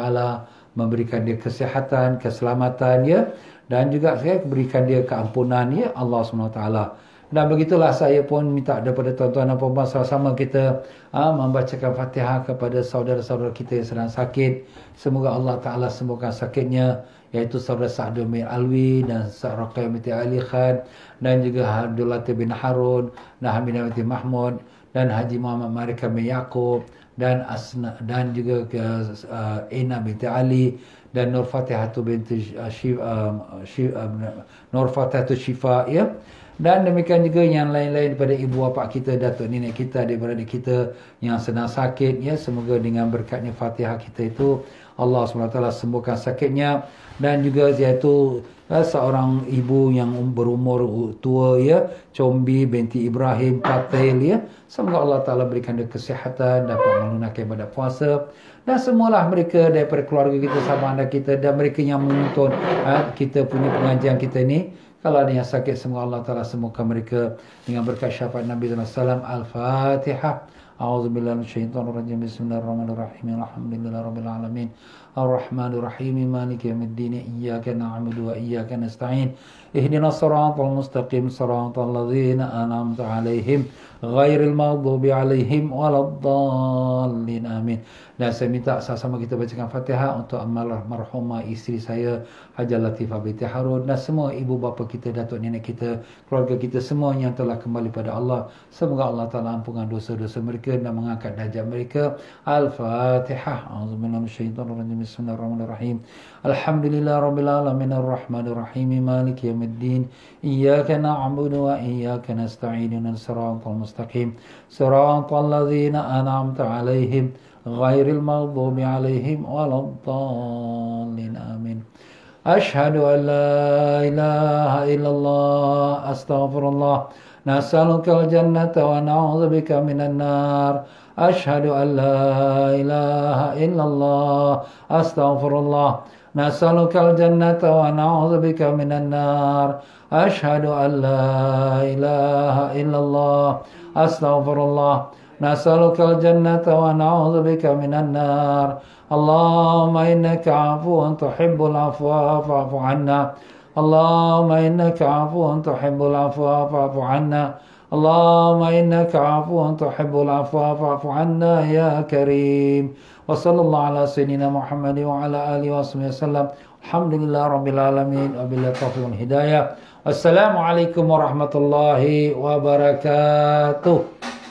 memberikan dia kesihatan, keselamatan ya dan juga saya berikan dia keampunan ya Allah SWT. Dan begitulah saya pun minta daripada tuan-tuan dan puan-puan sama-sama kita aa, ha, membacakan fatihah kepada saudara-saudara kita yang sedang sakit. Semoga Allah Ta'ala sembuhkan sakitnya iaitu saudara Sa'adul Mir Alwi dan Sa'raqai Mithi Ali Khan dan juga Abdul bin Harun dan Hamidah bin Mahmud dan Haji Muhammad Marik bin Yaqub dan Asna dan juga uh, Ina binti Ali dan Nur Fatihatu binti Syif uh, Syif uh, um, um, Shifa ya dan demikian juga yang lain-lain daripada ibu bapa kita datuk nenek kita adik-beradik kita yang sedang sakit ya semoga dengan berkatnya Fatihah kita itu Allah Subhanahu Taala sembuhkan sakitnya dan juga iaitu uh, seorang ibu yang um, berumur tua ya combi binti Ibrahim Patel ya semoga Allah Taala berikan dia kesihatan dapat melunakkan ibadah puasa dan semualah mereka daripada keluarga kita sama anda kita dan mereka yang menonton uh, kita punya pengajian kita ni kalau ada yang sakit semoga Allah Taala sembuhkan mereka dengan berkat syafaat Nabi SAW. Al-Fatihah. أعوذ بالله من الشيطان الرجيم بسم الله الرحمن الرحيم الحمد لله رب العالمين الرحمن الرحيم مالك يوم الدين إياك نعبد وإياك نستعين اهدنا الصراط المستقيم صراط الذين أنعمت عليهم غير المغضوب عليهم ولا الضالين آمين لا سميت أساسا ما كتب كان فاتحة أنت أمال مرحومة إسري سيا حجة لطيفة بيتي حرود نسمو إبو بابك kita, datuk nenek kita, keluarga kita semua yang telah kembali pada Allah. Semoga Allah Ta'ala ampunkan dosa-dosa mereka dan mengangkat darjat mereka. Al-Fatihah. A'udzubillahirrahmanirrahim. Bismillahirrahmanirrahim. Alhamdulillah Rabbil Alamin Ar-Rahman Ar-Rahim Malik Yawmiddin Iyaka Na'budu Wa Iyaka Nasta'in Inna Siratal Mustaqim Siratal Ladzina An'amta Alaihim Ghairil Maghdubi Alaihim Waladdallin Amin أشهد أن لا إله إلا الله أستغفر الله نسألك الجنة ونعوذ بك من النار أشهد أن لا إله إلا الله أستغفر الله نسألك الجنة ونعوذ بك من النار أشهد أن لا إله إلا الله أستغفر الله نسألك الجنة ونعوذ بك من النار اللهم إنك عفو تحب العفو فاعف عنا اللهم إنك عفو تحب العفو فاعف عنا اللهم إنك عفو تحب العفو فاعف عنا يا كريم وصلى الله على سيدنا محمد وعلى آله وصحبه وسلم الحمد لله رب العالمين وبالله التوفيق والهداية السلام عليكم ورحمة الله وبركاته